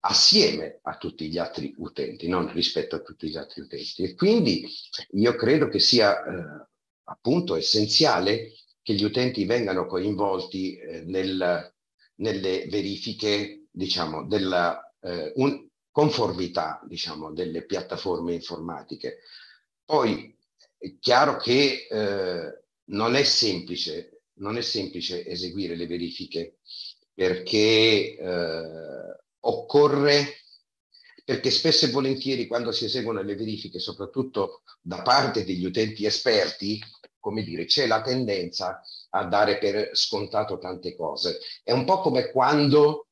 assieme a tutti gli altri utenti, non rispetto a tutti gli altri utenti. E quindi io credo che sia eh, appunto essenziale che gli utenti vengano coinvolti eh, nel, nelle verifiche, diciamo, della, eh, un, conformità diciamo, delle piattaforme informatiche. Poi è chiaro che eh, non, è semplice, non, è semplice, eseguire le verifiche perché eh, occorre perché spesso e volentieri quando si eseguono le verifiche, soprattutto da parte degli utenti esperti, come dire, c'è la tendenza a dare per scontato tante cose. È un po' come quando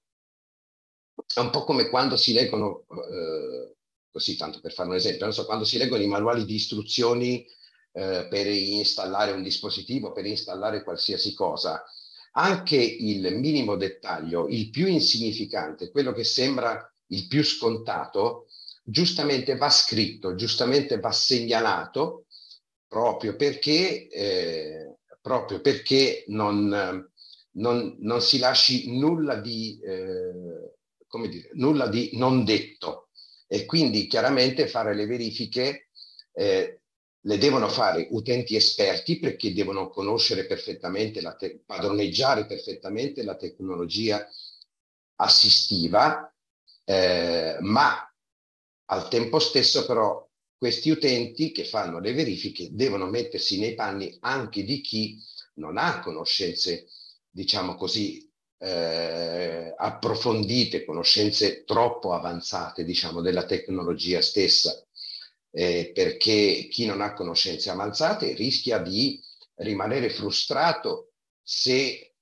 è un po' come quando si leggono, eh, così tanto per fare un esempio, so, quando si leggono i manuali di istruzioni eh, per installare un dispositivo, per installare qualsiasi cosa, anche il minimo dettaglio, il più insignificante, quello che sembra il più scontato, giustamente va scritto, giustamente va segnalato proprio perché, eh, proprio perché non, non, non, si lasci nulla di, eh, come dire, nulla di non detto e quindi chiaramente fare le verifiche eh, le devono fare utenti esperti perché devono conoscere perfettamente, te- padroneggiare perfettamente la tecnologia assistiva, eh, ma al tempo stesso però questi utenti che fanno le verifiche devono mettersi nei panni anche di chi non ha conoscenze, diciamo così, eh, approfondite, conoscenze troppo avanzate, diciamo, della tecnologia stessa, eh, perché chi non ha conoscenze avanzate rischia di rimanere frustrato se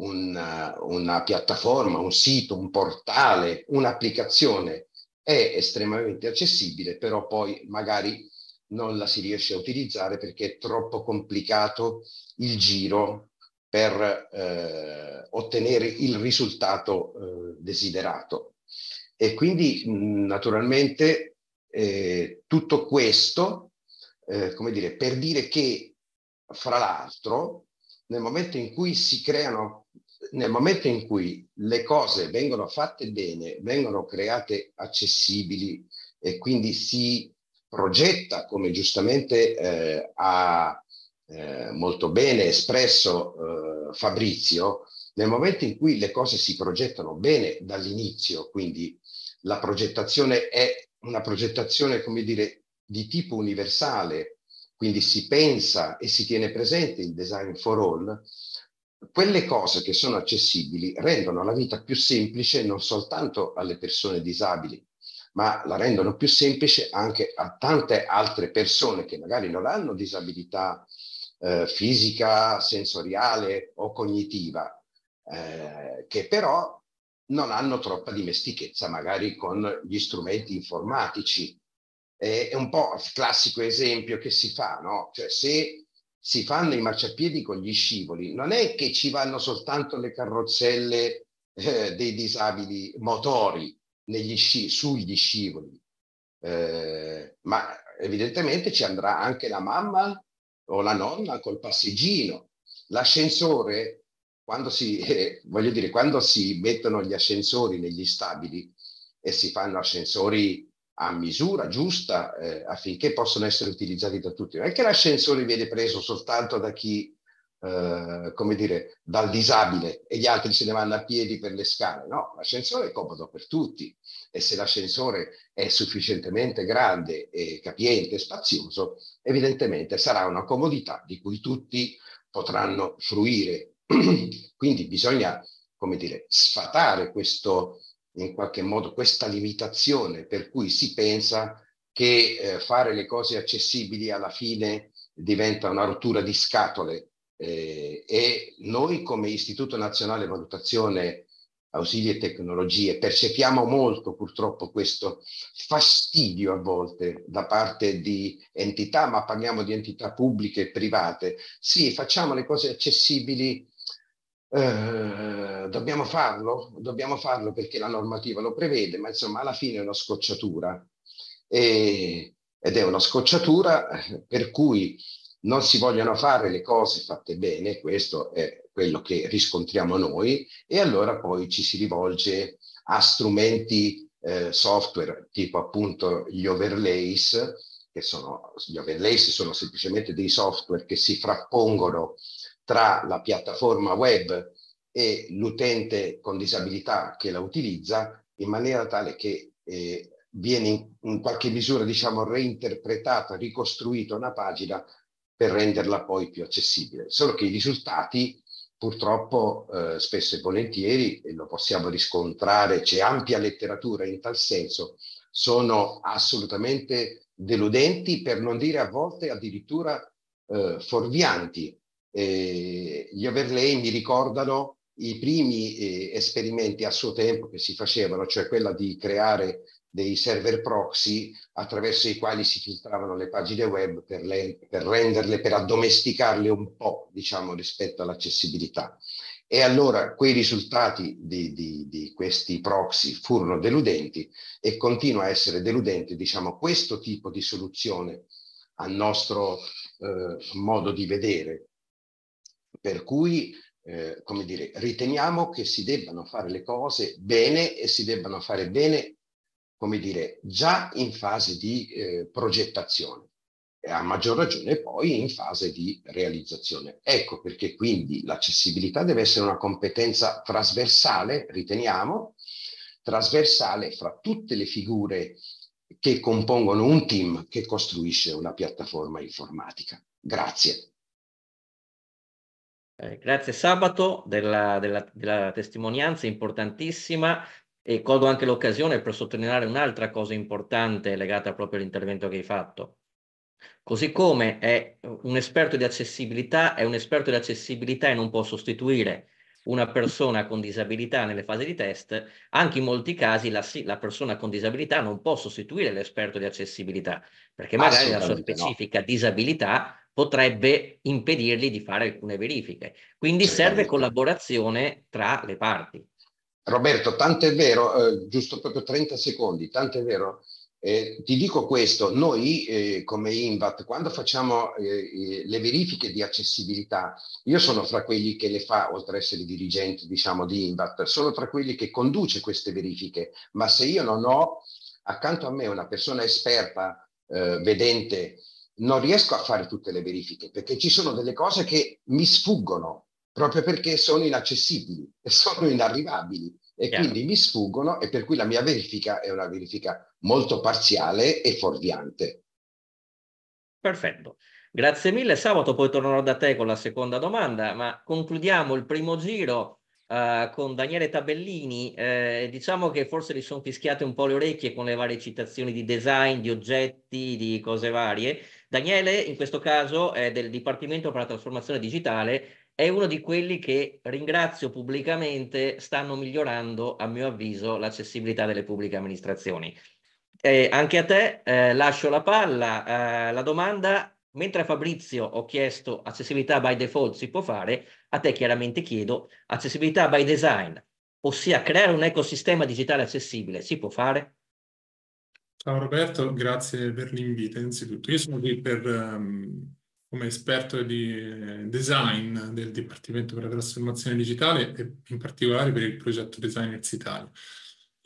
una, eh, una piattaforma, un sito, un portale, un'applicazione è estremamente accessibile, però poi magari non la si riesce a utilizzare perché è troppo complicato il giro per eh, ottenere il risultato eh, desiderato. E quindi mh, naturalmente eh, tutto questo, eh, come dire, per dire che fra l'altro nel momento in cui si creano, nel momento in cui le cose vengono fatte bene, vengono create accessibili e quindi si progetta, come giustamente eh, ha eh, molto bene espresso eh, Fabrizio, nel momento in cui le cose si progettano bene dall'inizio, quindi la progettazione è una progettazione, come dire, di tipo universale, quindi si pensa e si tiene presente il design for all, quelle cose che sono accessibili rendono la vita più semplice non soltanto alle persone disabili, ma la rendono più semplice anche a tante altre persone che magari non hanno disabilità eh, fisica, sensoriale o cognitiva, eh, che però non hanno troppa dimestichezza magari con gli strumenti informatici. è un po' il classico esempio che si fa, no? Cioè se si fanno i marciapiedi con gli scivoli, non è che ci vanno soltanto le carrozzelle eh, dei disabili motori negli sci, sugli scivoli, eh, ma evidentemente ci andrà anche la mamma o la nonna col passeggino. L'ascensore, quando si, eh, voglio dire, quando si mettono gli ascensori negli stabili e si fanno ascensori a misura giusta eh, affinché possano essere utilizzati da tutti. Non è che l'ascensore viene preso soltanto da chi, eh, come dire, dal disabile e gli altri se ne vanno a piedi per le scale. No, l'ascensore è comodo per tutti e se l'ascensore è sufficientemente grande e capiente, spazioso, evidentemente sarà una comodità di cui tutti potranno fruire. Quindi bisogna, come dire, sfatare questo, in qualche modo, questa limitazione per cui si pensa che eh, fare le cose accessibili alla fine diventa una rottura di scatole eh, e noi come Istituto Nazionale Valutazione ausili e tecnologie. Percepiamo molto purtroppo questo fastidio a volte da parte di entità, ma parliamo di entità pubbliche e private. Sì, facciamo le cose accessibili, eh, dobbiamo farlo, dobbiamo farlo perché la normativa lo prevede, ma insomma alla fine è una scocciatura. E, ed è una scocciatura eh, per cui non si vogliono fare le cose fatte bene, questo è quello che riscontriamo noi e allora poi ci si rivolge a strumenti eh, software tipo appunto gli overlays, che sono, gli overlays sono semplicemente dei software che si frappongono tra la piattaforma web e l'utente con disabilità che la utilizza in maniera tale che eh, viene in, in qualche misura diciamo reinterpretata, ricostruita una pagina per renderla poi più accessibile. Solo che i risultati purtroppo eh, spesso e volentieri, e lo possiamo riscontrare, c'è ampia letteratura in tal senso, sono assolutamente deludenti, per non dire a volte addirittura eh, forvianti. Eh, gli overlay mi ricordano i primi eh, esperimenti a suo tempo che si facevano, cioè quella di creare dei server proxy attraverso i quali si filtravano le pagine web per, le, per renderle, per addomesticarle un po', diciamo, rispetto all'accessibilità. E allora quei risultati di, di, di, questi proxy furono deludenti e continua a essere deludente, diciamo, questo tipo di soluzione al nostro eh, modo di vedere. Per cui eh, come dire, riteniamo che si debbano fare le cose bene e si debbano fare bene come dire, già in fase di eh, progettazione e a maggior ragione poi in fase di realizzazione. Ecco perché quindi l'accessibilità deve essere una competenza trasversale, riteniamo, trasversale fra tutte le figure che compongono un team che costruisce una piattaforma informatica. Grazie. Eh, grazie Sabato della, della, della testimonianza importantissima e colgo anche l'occasione per sottolineare un'altra cosa importante legata proprio all'intervento che hai fatto. Così come è un esperto di accessibilità, è un esperto di accessibilità e non può sostituire una persona con disabilità nelle fasi di test, anche in molti casi la, la persona con disabilità non può sostituire l'esperto di accessibilità, perché magari la sua specifica no. disabilità potrebbe impedirgli di fare alcune verifiche. Quindi serve collaborazione tra le parti. Roberto, tanto è vero, eh, giusto proprio 30 secondi, tanto è vero, eh, ti dico questo, noi eh, come INVAT, quando facciamo eh, eh, le verifiche di accessibilità, io sono fra quelli che le fa, oltre ad essere dirigente diciamo, di INVAT, sono tra quelli che conduce queste verifiche, ma se io non ho accanto a me una persona esperta, eh, vedente, non riesco a fare tutte le verifiche perché ci sono delle cose che mi sfuggono proprio perché sono inaccessibili e sono inarrivabili e yeah. quindi mi sfuggono e per cui la mia verifica è una verifica molto parziale e fuorviante. Perfetto. Grazie mille. Sabato poi tornerò da te con la seconda domanda, ma concludiamo il primo giro uh, con Daniele Tabellini. Eh, diciamo che forse gli sono fischiate un po' le orecchie con le varie citazioni di design, di oggetti, di cose varie. Daniele, in questo caso, è del Dipartimento per la Trasformazione Digitale è uno di quelli che ringrazio pubblicamente, stanno migliorando, a mio avviso, l'accessibilità delle pubbliche amministrazioni. Eh, anche a te eh, lascio la palla, eh, la domanda, mentre a Fabrizio ho chiesto accessibilità by default si può fare, a te chiaramente chiedo accessibilità by design, ossia creare un ecosistema digitale accessibile, si può fare? Ciao Roberto, grazie per l'invito innanzitutto. Io sono qui per um come esperto di eh, design del Dipartimento per la trasformazione digitale e in particolare per il progetto Designers Italia.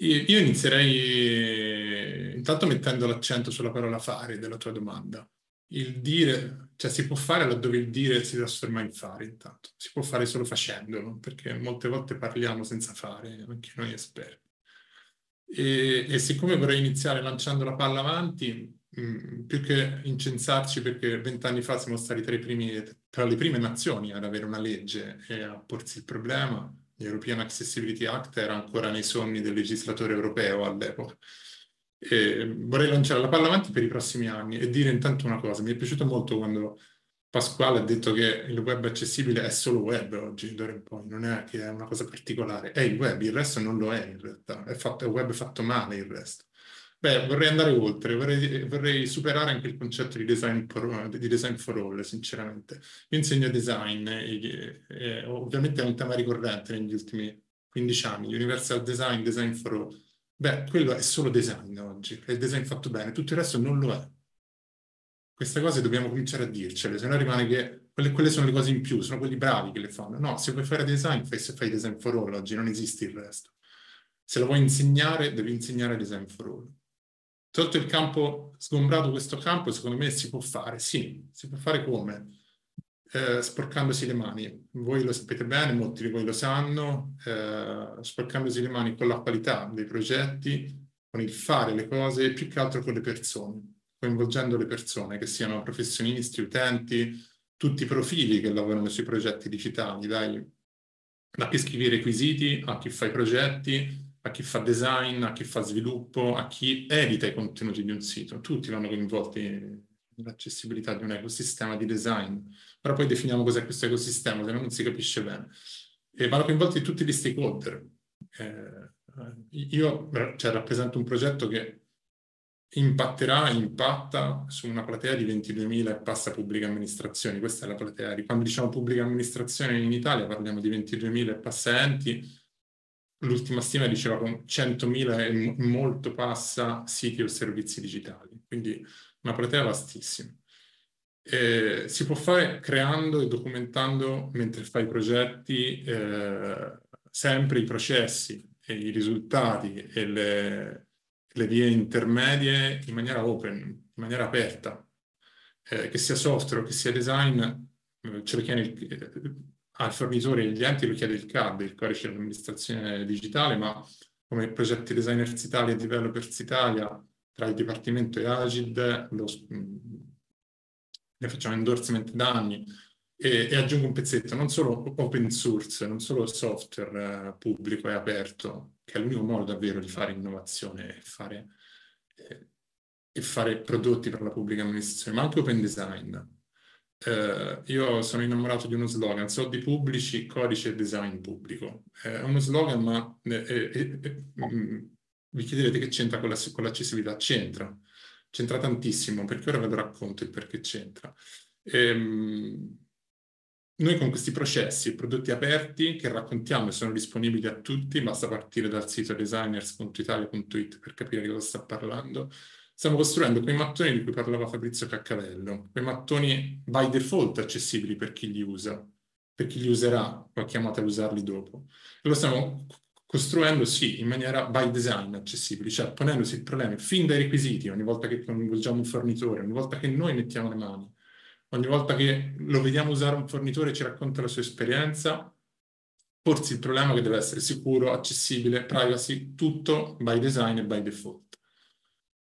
Io inizierei eh, intanto mettendo l'accento sulla parola fare della tua domanda. Il dire, cioè si può fare laddove il dire si trasforma in fare intanto, si può fare solo facendolo, perché molte volte parliamo senza fare, anche noi esperti. E, e siccome vorrei iniziare lanciando la palla avanti, Mm, più che incensarci perché vent'anni fa siamo stati tra, primi, tra, le prime nazioni ad avere una legge e a porsi il problema, l'European Accessibility Act era ancora nei sogni del legislatore europeo all'epoca. E vorrei lanciare la palla avanti per i prossimi anni e dire intanto una cosa, mi è piaciuto molto quando Pasquale ha detto che il web accessibile è solo web oggi, d'ora in poi, non è che è una cosa particolare, è il web, il resto non lo è in realtà, è, fatto, è web fatto male il resto. Beh, vorrei andare oltre, vorrei, vorrei superare anche il concetto di design, for, di design for all, sinceramente. Io insegno design, e, e, ovviamente è un tema ricorrente negli ultimi 15 anni, universal design, design for all. Beh, quello è solo design oggi, è il design fatto bene, tutto il resto non lo è. Queste cose dobbiamo cominciare a dircele, se no rimane che quelle, quelle, sono le cose in più, sono quelli bravi che le fanno. No, se vuoi fare design, fai, se fai design for all oggi, non esiste il resto. Se lo vuoi insegnare, devi insegnare design for all tolto il campo, sgombrato questo campo, secondo me si può fare, sì, si può fare come? Eh, sporcandosi le mani, voi lo sapete bene, molti di voi lo sanno, eh, sporcandosi le mani con la qualità dei progetti, con il fare le cose e più che altro con le persone, coinvolgendo le persone, che siano professionisti, utenti, tutti i profili che lavorano sui progetti digitali, dai, da chi scrive i requisiti a chi fa i progetti, a chi fa design, a chi fa sviluppo, a chi edita i contenuti di un sito. Tutti vanno coinvolti nell'accessibilità di un ecosistema di design. Però poi definiamo cos'è questo ecosistema, se no non si capisce bene. E vanno coinvolti tutti gli stakeholder. Eh, io cioè, rappresento un progetto che impatterà impatta su una platea di 22.000 e passa pubbliche amministrazioni. Questa è la platea. Quando diciamo pubblica amministrazione in Italia parliamo di 22.000 e passa enti, l'ultima stima diceva con 100.000 e molto passa siti o servizi digitali, quindi una platea vastissima. Eh, si può fare creando e documentando mentre fai i progetti eh, sempre i processi e i risultati e le, le vie intermedie in maniera open, in maniera aperta, eh, che sia software, che sia design, eh, ce lo chiede, eh, al fornitore gli enti lo chiede il CAD, il codice dell'amministrazione digitale, ma come progetti designers Italia e developers Italia, tra il Dipartimento e Agid, lo, mm, ne facciamo endorsement da anni, e, e, aggiungo un pezzetto, non solo open source, non solo software eh, pubblico e aperto, che è l'unico modo davvero di fare innovazione e fare, eh, e fare prodotti per la pubblica amministrazione, ma anche open design eh, io sono innamorato di uno slogan, soldi pubblici, codice e design pubblico. Eh, è uno slogan, ma eh, eh, mm, vi chiederete che c'entra con, la, con l'accessibilità? C'entra, c'entra tantissimo, perché ora ve lo racconto il perché c'entra. Ehm, noi con questi processi, e prodotti aperti che raccontiamo e sono disponibili a tutti, basta partire dal sito designers.italia.it per capire di cosa sta parlando, stiamo costruendo quei mattoni di cui parlava Fabrizio Caccavello, quei mattoni by default accessibili per chi li usa, per chi li userà o è ad usarli dopo. E lo stiamo costruendo, sì, in maniera by design accessibile, cioè ponendosi il problema fin dai requisiti, ogni volta che coinvolgiamo un fornitore, ogni volta che noi mettiamo le mani, ogni volta che lo vediamo usare un fornitore e ci racconta la sua esperienza, porsi il problema che deve essere sicuro, accessibile, privacy, tutto by design e by default.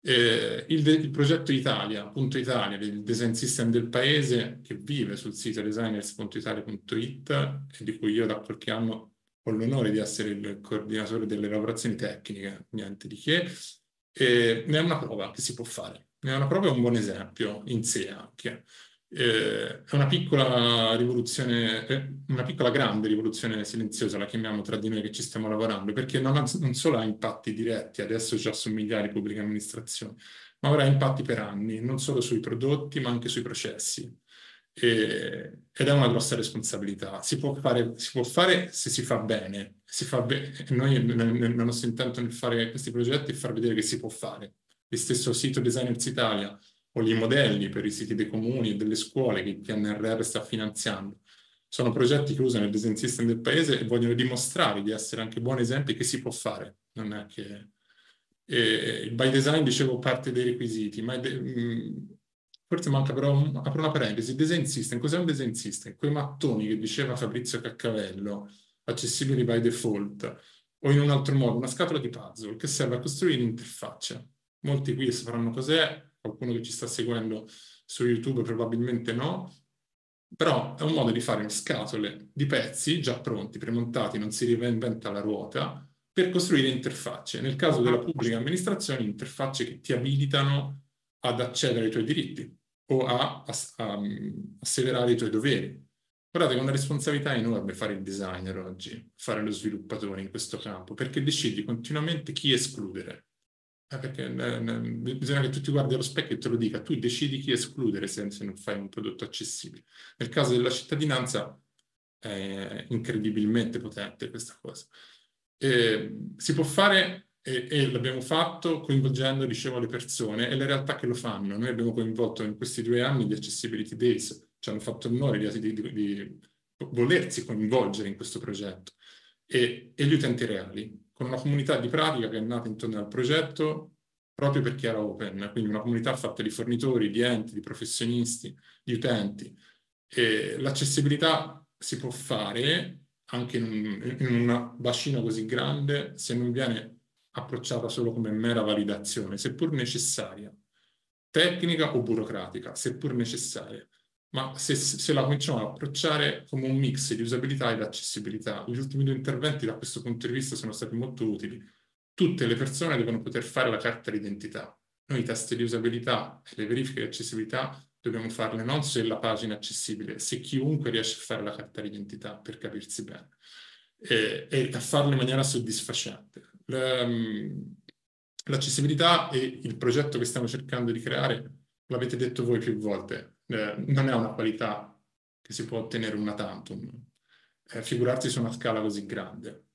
Eh, il, il, progetto Italia, appunto Italia, il design system del paese che vive sul sito designers.italia.it e di cui io da qualche anno ho l'onore di essere il coordinatore delle lavorazioni tecniche, niente di che, eh, ne è una prova che si può fare, ne è una prova e un buon esempio in sé anche eh, è una piccola rivoluzione, eh, una piccola grande rivoluzione silenziosa, la chiamiamo tra di noi che ci stiamo lavorando, perché non, ha, non solo ha impatti diretti, adesso già su migliaia di pubbliche amministrazioni, ma avrà impatti per anni, non solo sui prodotti, ma anche sui processi. E, ed è una grossa responsabilità. Si può fare, si può fare se si fa bene. Si fa be- noi, nel, nel nostro intento nel fare questi progetti, è far vedere che si può fare. Il stesso sito Designers Italia o gli modelli per i siti dei comuni e delle scuole che il PNRR sta finanziando. Sono progetti che usano il design system del paese e vogliono dimostrare di essere anche buoni esempi che si può fare. Non è che... Eh, il by design, dicevo, parte dei requisiti, ma de... Mm, forse manca però, un... apro una parentesi, design system, cos'è un design system? Quei mattoni che diceva Fabrizio Caccavello, accessibili by default, o in un altro modo, una scatola di puzzle che serve a costruire un'interfaccia. Molti qui sapranno cos'è, qualcuno che ci sta seguendo su YouTube probabilmente no, però è un modo di fare scatole di pezzi già pronti, premontati, non si reinventa la ruota, per costruire interfacce. Nel caso della pubblica amministrazione, interfacce che ti abilitano ad accedere ai tuoi diritti o a, a, a mm, asseverare i tuoi doveri. Guardate è una responsabilità enorme fare il designer oggi, fare lo sviluppatore in questo campo, perché decidi continuamente chi escludere. Ah, perché eh, bisogna che tu ti guardi allo specchio e te lo dica, tu decidi chi escludere se, se non fai un prodotto accessibile. Nel caso della cittadinanza è incredibilmente potente questa cosa. E si può fare, e, e l'abbiamo fatto, coinvolgendo, dicevo, le persone e le realtà che lo fanno. Noi abbiamo coinvolto in questi due anni gli Accessibility Days, ci hanno fatto onore di, di, di volersi coinvolgere in questo progetto, e, e gli utenti reali con una comunità di pratica che è nata intorno al progetto proprio perché era open, quindi una comunità fatta di fornitori, di enti, di professionisti, di utenti. l'accessibilità si può fare anche in un, in un bacino così grande se non viene approcciata solo come mera validazione, seppur necessaria, tecnica o burocratica, seppur necessaria ma se, se, la cominciamo ad approcciare come un mix di usabilità ed accessibilità, gli ultimi due interventi da questo punto di vista sono stati molto utili. Tutte le persone devono poter fare la carta d'identità. Noi i test di usabilità e le verifiche di accessibilità dobbiamo farle non se la pagina è accessibile, se chiunque riesce a fare la carta d'identità, per capirsi bene, e, e a farlo in maniera soddisfacente. L'accessibilità e il progetto che stiamo cercando di creare, l'avete detto voi più volte, eh, non è una qualità che si può ottenere una tantum, eh, figurarsi su una scala così grande.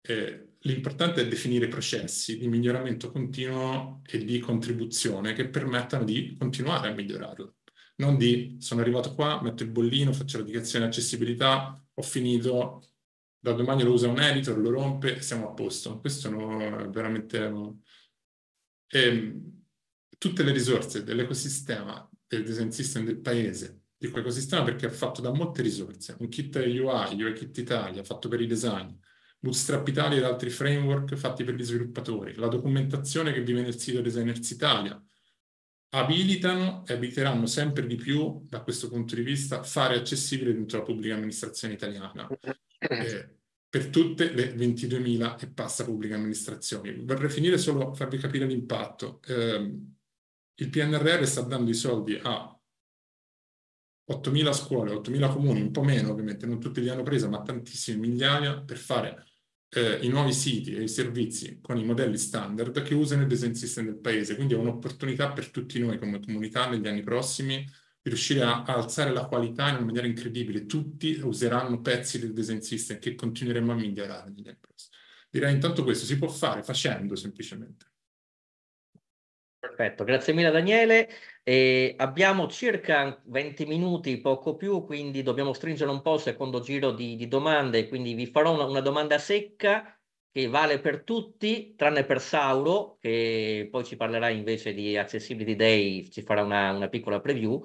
Eh, l'importante è definire processi di miglioramento continuo e di contribuzione che permettano di continuare a migliorarlo. Non di sono arrivato qua, metto il bollino, faccio la dichiarazione di accessibilità, ho finito, da domani lo usa un editor, lo rompe e siamo a posto. Questo no, è veramente... No. E, ehm, tutte le risorse dell'ecosistema del design system del paese, di quell'ecosistema, perché è fatto da molte risorse. Un kit UI, UI Kit Italia, fatto per i design, Bootstrap Italia ed altri framework fatti per gli sviluppatori, la documentazione che vi viene nel sito Designers Italia, abilitano e abiliteranno sempre di più, da questo punto di vista, fare accessibile dentro la pubblica amministrazione italiana. Eh, eh per tutte le 22.000 e passa pubbliche amministrazioni. Vorrei finire solo a farvi capire l'impatto. Eh, il PNRR sta dando i soldi a 8.000 scuole, 8.000 comuni, un po' meno ovviamente, non tutti li hanno presi, ma tantissime migliaia per fare eh, i nuovi siti e i servizi con i modelli standard che usano il design system del paese. Quindi è un'opportunità per tutti noi come comunità negli anni prossimi di riuscire a, a alzare la qualità in una maniera incredibile. Tutti useranno pezzi del design system che continueremo a migliorare negli anni prossimi. Direi intanto questo si può fare facendo semplicemente. Perfetto, grazie mille Daniele. E abbiamo circa 20 minuti, poco più, quindi dobbiamo stringere un po' il secondo giro di, di domande, quindi vi farò una, una, domanda secca che vale per tutti, tranne per Sauro, che poi ci parlerà invece di Accessibility Day, ci farà una, una piccola preview.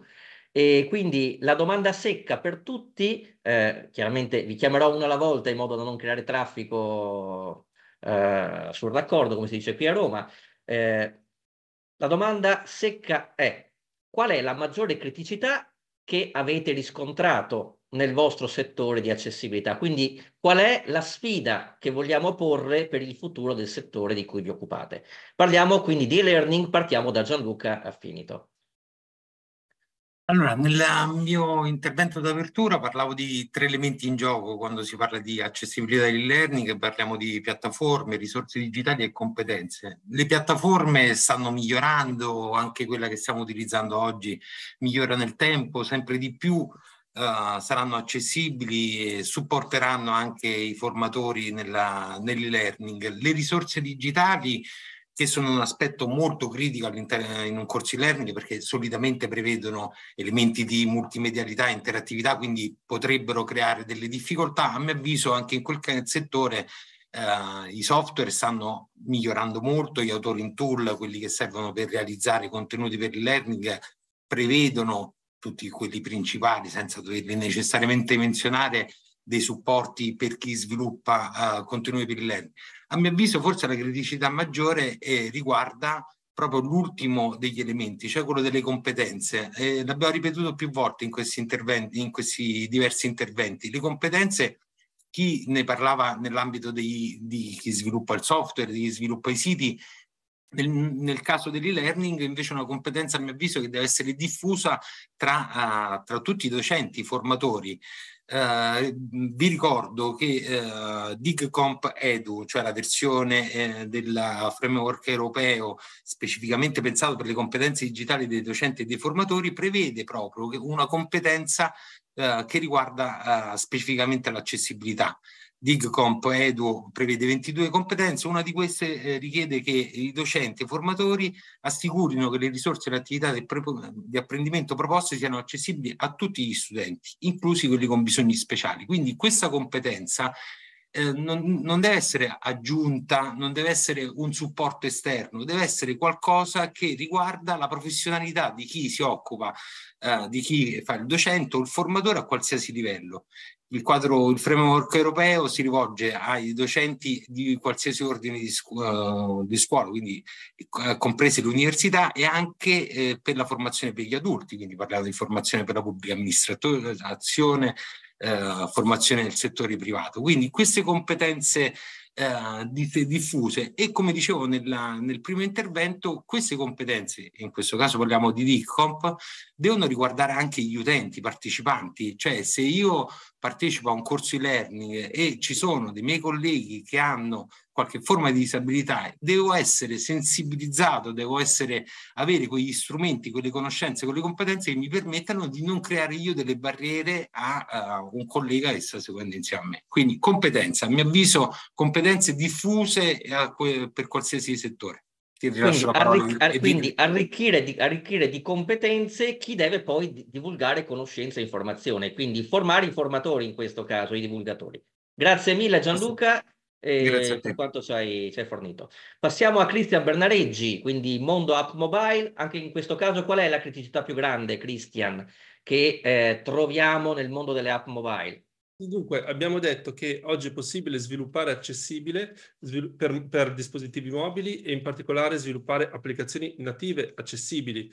E quindi la domanda secca per tutti, eh, chiaramente vi chiamerò una alla volta in modo da non creare traffico eh, sul raccordo, come si dice qui a Roma. Eh, la domanda secca è qual è la maggiore criticità che avete riscontrato nel vostro settore di accessibilità? Quindi qual è la sfida che vogliamo porre per il futuro del settore di cui vi occupate? Parliamo quindi di e-learning, partiamo da Gianluca Affinito. Allora, nel mio intervento d'apertura parlavo di tre elementi in gioco quando si parla di accessibilità e learning, parliamo di piattaforme, risorse digitali e competenze. Le piattaforme stanno migliorando, anche quella che stiamo utilizzando oggi migliora nel tempo, sempre di più Uh, saranno accessibili e supporteranno anche i formatori nella, nell'e-learning. Le risorse digitali che sono un aspetto molto critico all'interno in un corso e-learning perché solitamente prevedono elementi di multimedialità e interattività, quindi potrebbero creare delle difficoltà. A mio avviso anche in quel settore eh, i software stanno migliorando molto, gli autori in tool, quelli che servono per realizzare contenuti per il learning, prevedono tutti quelli principali, senza doverli necessariamente menzionare, dei supporti per chi sviluppa uh, eh, contenuti per il learning. A mio avviso forse la criticità maggiore eh, riguarda proprio l'ultimo degli elementi, cioè quello delle competenze. Eh, l'abbiamo ripetuto più volte in questi, interventi, in questi diversi interventi. Le competenze, chi ne parlava nell'ambito dei, di chi sviluppa il software, di chi sviluppa i siti, nel, nel caso dell'e-learning invece è una competenza a mio avviso che deve essere diffusa tra, uh, tra tutti i docenti, i formatori. Eh, vi ricordo che eh, DigComp Edu, cioè la versione eh, del framework europeo specificamente pensato per le competenze digitali dei docenti e dei formatori, prevede proprio una competenza eh, che riguarda eh, specificamente l'accessibilità. DIGCOMP EDU prevede 22 competenze, una di queste eh, richiede che i docenti e i formatori assicurino che le risorse e le attività di apprendimento proposte siano accessibili a tutti gli studenti, inclusi quelli con bisogni speciali. Quindi questa competenza eh, non, non deve essere aggiunta, non deve essere un supporto esterno, deve essere qualcosa che riguarda la professionalità di chi si occupa, eh, di chi fa il docente o il formatore a qualsiasi livello il quadro, il framework europeo si rivolge ai docenti di qualsiasi ordine di, scu- eh, di scuola, quindi eh, comprese le università e anche eh, per la formazione per gli adulti, quindi parliamo di formazione per la pubblica amministrazione, eh, formazione nel settore privato. Quindi queste competenze eh, diffuse e come dicevo nella, nel primo intervento queste competenze in questo caso parliamo di DICCOMP devono riguardare anche gli utenti partecipanti cioè se io partecipo a un corso e-learning e ci sono dei miei colleghi che hanno qualche forma di disabilità, devo essere sensibilizzato, devo essere, avere quegli strumenti, quelle conoscenze, quelle competenze che mi permettano di non creare io delle barriere a, a un collega che sta seguendo insieme a me. Quindi competenza, a mio avviso competenze diffuse eh, per qualsiasi settore. Sì, quindi, arri- ar- quindi arricchire, di, arricchire di competenze chi deve poi divulgare conoscenza e informazione, quindi formare i formatori in questo caso, i divulgatori. Grazie mille Gianluca e eh, per quanto ci hai, ci hai, fornito. Passiamo a Cristian Bernareggi, quindi mondo app mobile. Anche in questo caso qual è la criticità più grande, Cristian, che eh, troviamo nel mondo delle app mobile? Dunque, abbiamo detto che oggi è possibile sviluppare accessibile svil- per, per, dispositivi mobili e in particolare sviluppare applicazioni native accessibili.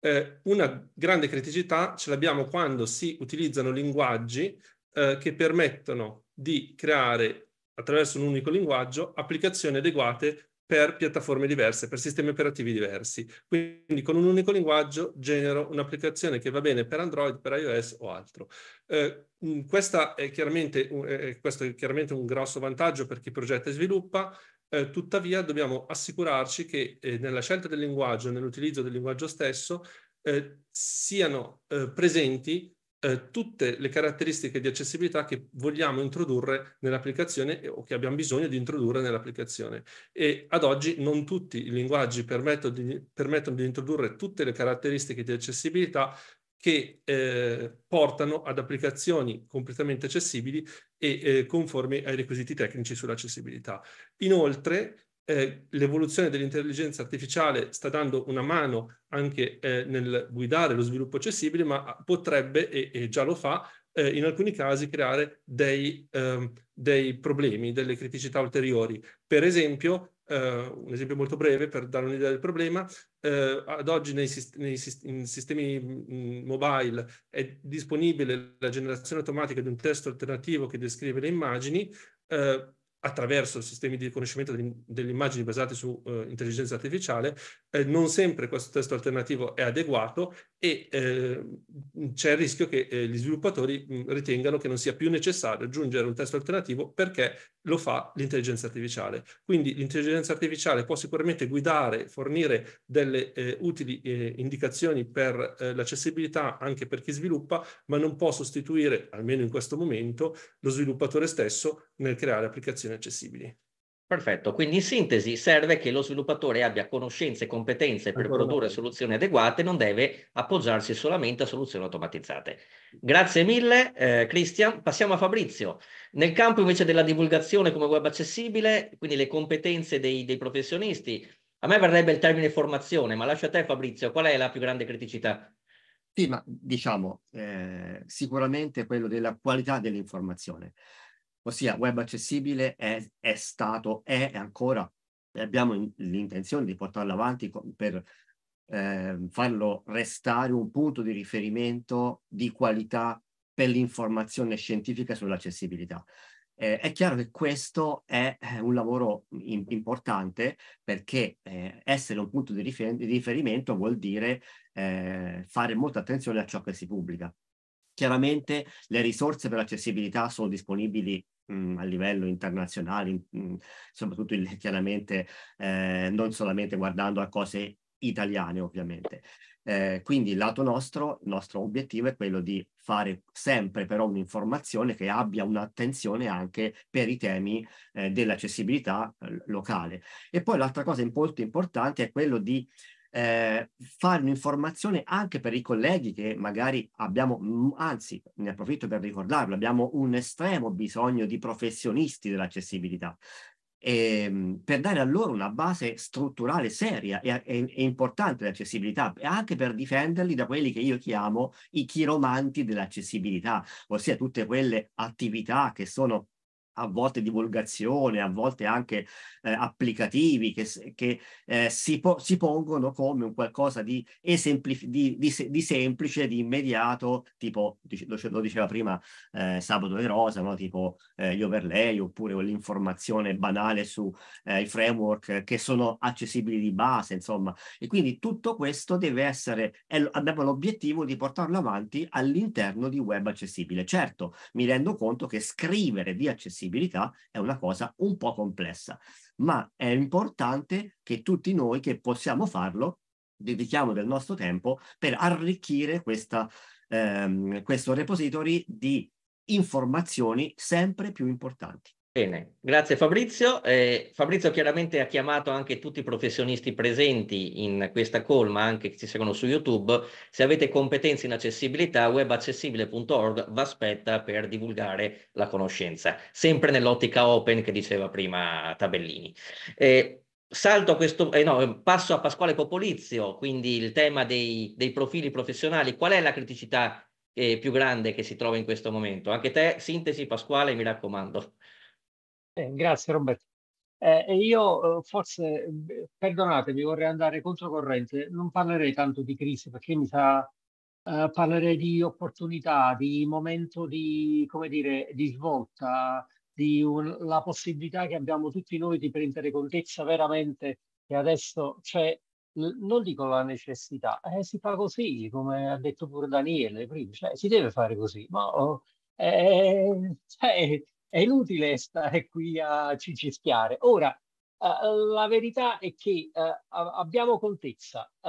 Eh, una grande criticità ce l'abbiamo quando si utilizzano linguaggi eh, che permettono di creare attraverso un unico linguaggio applicazioni adeguate per piattaforme diverse, per sistemi operativi diversi. Quindi con un unico linguaggio genero un'applicazione che va bene per Android, per iOS o altro. Eh, questa è chiaramente, eh, eh, questo è chiaramente un grosso vantaggio per chi progetta e sviluppa, eh, tuttavia dobbiamo assicurarci che eh, nella scelta del linguaggio, nell'utilizzo del linguaggio stesso, eh, siano eh, presenti tutte le caratteristiche di accessibilità che vogliamo introdurre nell'applicazione o che abbiamo bisogno di introdurre nell'applicazione. E ad oggi non tutti i linguaggi permettono di, permettono di introdurre tutte le caratteristiche di accessibilità che eh, portano ad applicazioni completamente accessibili e eh, conformi ai requisiti tecnici sull'accessibilità. Inoltre, eh, l'evoluzione dell'intelligenza artificiale sta dando una mano anche eh, nel guidare lo sviluppo accessibile, ma potrebbe, e, e già lo fa, eh, in alcuni casi creare dei, ehm, dei problemi, delle criticità ulteriori. Per esempio, Uh, un esempio molto breve per dare un'idea del problema, uh, ad oggi nei, sist- nei sist- in sistemi mm, mobile è disponibile la generazione automatica di un testo alternativo che descrive le immagini uh, attraverso sistemi di riconoscimento de- delle immagini basati su intelligenza artificiale. non sempre questo testo alternativo è adeguato e eh, c'è il rischio che eh, gli sviluppatori mh, ritengano che non sia più necessario aggiungere un testo alternativo perché lo fa l'intelligenza artificiale. Quindi l'intelligenza artificiale può sicuramente guidare, fornire delle eh, utili eh, indicazioni per eh, l'accessibilità anche per chi sviluppa, ma non può sostituire, almeno in questo momento, lo sviluppatore stesso nel creare applicazioni accessibili. Perfetto, quindi in sintesi serve che lo sviluppatore abbia conoscenze e competenze per produrre soluzioni adeguate, non deve appoggiarsi solamente a soluzioni automatizzate. Grazie mille eh, Cristian, passiamo a Fabrizio. Nel campo invece della divulgazione come web accessibile, quindi le competenze dei, dei professionisti, a me verrebbe il termine formazione, ma lascia a te Fabrizio, qual è la più grande criticità? Sì, ma diciamo eh, sicuramente quello della qualità dell'informazione ossia web accessibile è, è stato, è ancora, e abbiamo l'intenzione di portarlo avanti per eh, farlo restare un punto di riferimento di qualità per l'informazione scientifica sull'accessibilità. Eh, è chiaro che questo è un lavoro in, importante perché eh, essere un punto di, rifer di riferimento vuol dire eh, fare molta attenzione a ciò che si pubblica. Chiaramente le risorse per l'accessibilità sono disponibili mh, a livello internazionale, mh, soprattutto il, chiaramente eh, non solamente guardando a cose italiane ovviamente. Eh, quindi il lato nostro, il nostro obiettivo è quello di fare sempre però un'informazione che abbia un'attenzione anche per i temi eh, dell'accessibilità eh, locale. E poi l'altra cosa molto importante è quello di eh, fare un'informazione anche per i colleghi che magari abbiamo, mm, anzi ne approfitto per ricordarlo, abbiamo un estremo bisogno di professionisti dell'accessibilità. E, ehm, per dare a loro una base strutturale seria e, e, e importante dell'accessibilità, anche per difenderli da quelli che io chiamo i chiromanti dell'accessibilità, ossia tutte quelle attività che sono a volte divulgazione, a volte anche eh, applicativi che, che eh, si, po- si, pongono come un qualcosa di, esemplif- di, di, di, semplice, di immediato, tipo lo, diceva prima eh, Sabato e Rosa, no? tipo gli eh, overlay oppure l'informazione banale sui eh, framework che sono accessibili di base, insomma. E quindi tutto questo deve essere, abbiamo l'obiettivo di portarlo avanti all'interno di web accessibile. Certo, mi rendo conto che scrivere di accessibile flessibilità è una cosa un po' complessa, ma è importante che tutti noi che possiamo farlo dedichiamo del nostro tempo per arricchire questa, ehm, questo repository di informazioni sempre più importanti. Bene, grazie Fabrizio. Eh, Fabrizio chiaramente ha chiamato anche tutti i professionisti presenti in questa call, ma anche che ci seguono su YouTube. Se avete competenze in accessibilità, webaccessibile.org vi aspetta per divulgare la conoscenza, sempre nell'ottica open che diceva prima Tabellini. Eh, salto a questo, eh no, passo a Pasquale Popolizio, quindi il tema dei, dei profili professionali. Qual è la criticità eh, più grande che si trova in questo momento? Anche te, sintesi Pasquale, mi raccomando. Eh, grazie Roberto. Eh, io eh, forse, eh, perdonatemi, vorrei andare controcorrente, non parlerei tanto di crisi perché mi sa, eh, parlerei di opportunità, di momento di, come dire, di svolta, di un, la possibilità che abbiamo tutti noi di prendere contezza veramente che adesso c'è, non dico la necessità, eh, si fa così, come ha detto pure Daniele prima, cioè, si deve fare così, ma... Oh, eh, cioè, è inutile stare qui a cicischiare. Ora, Uh, la verità è che uh, abbiamo contezza, uh,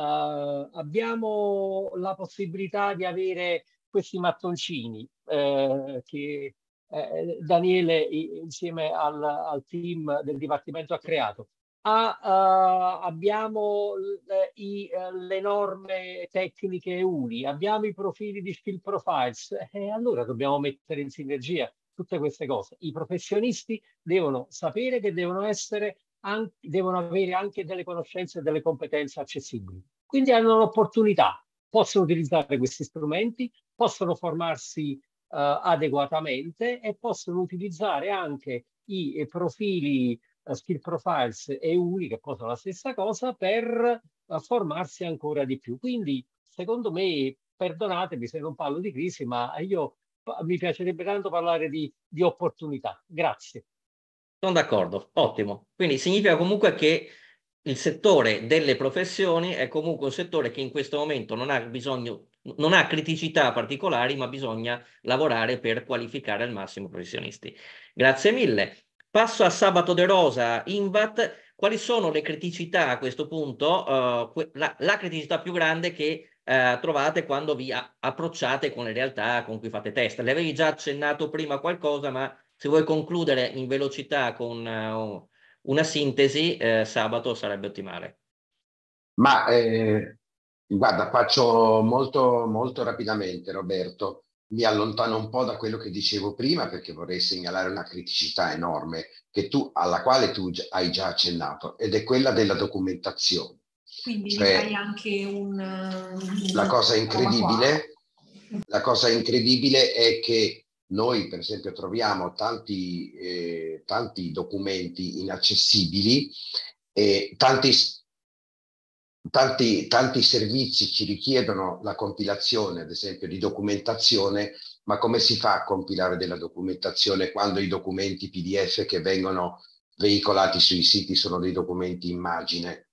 abbiamo la possibilità di avere questi mattoncini che Daniele insieme al, al, team del Dipartimento ha creato. abbiamo i, le norme tecniche uni, abbiamo i profili di skill profiles e allora dobbiamo mettere in sinergia tutte queste cose. I professionisti devono sapere che devono, essere anche, devono avere anche delle conoscenze e delle competenze accessibili. Quindi hanno l'opportunità, possono utilizzare questi strumenti, possono formarsi eh, adeguatamente e possono utilizzare anche i, eh, profili uh, skill profiles e UNI, che possono la stessa cosa, per uh, formarsi ancora di più. Quindi, secondo me, perdonatemi se non parlo di crisi, ma io mi piacerebbe tanto parlare di, di opportunità. Grazie. Sono d'accordo, ottimo. Quindi significa comunque che il settore delle professioni è comunque un settore che in questo momento non ha bisogno, non ha criticità particolari, ma bisogna lavorare per qualificare al massimo i professionisti. Grazie mille. Passo a Sabato De Rosa, Invat. Quali sono le criticità a questo punto? Uh, la, la criticità più grande che eh, trovate quando vi approcciate con le realtà con cui fate test. Le avevi già accennato prima qualcosa, ma se vuoi concludere in velocità con uh, una sintesi, eh, sabato sarebbe ottimale. Ma eh, guarda, faccio molto, molto rapidamente, Roberto. Mi allontano un po' da quello che dicevo prima perché vorrei segnalare una criticità enorme tu, alla quale tu hai già accennato ed è quella della documentazione. Quindi cioè, hai anche un... Eh, la cosa incredibile, la cosa incredibile è che noi per esempio troviamo tanti, eh, tanti documenti inaccessibili e tanti, tanti, tanti servizi ci richiedono la compilazione, ad esempio, di documentazione ma come si fa a compilare della documentazione quando i documenti PDF che vengono veicolati sui siti sono dei documenti immagine?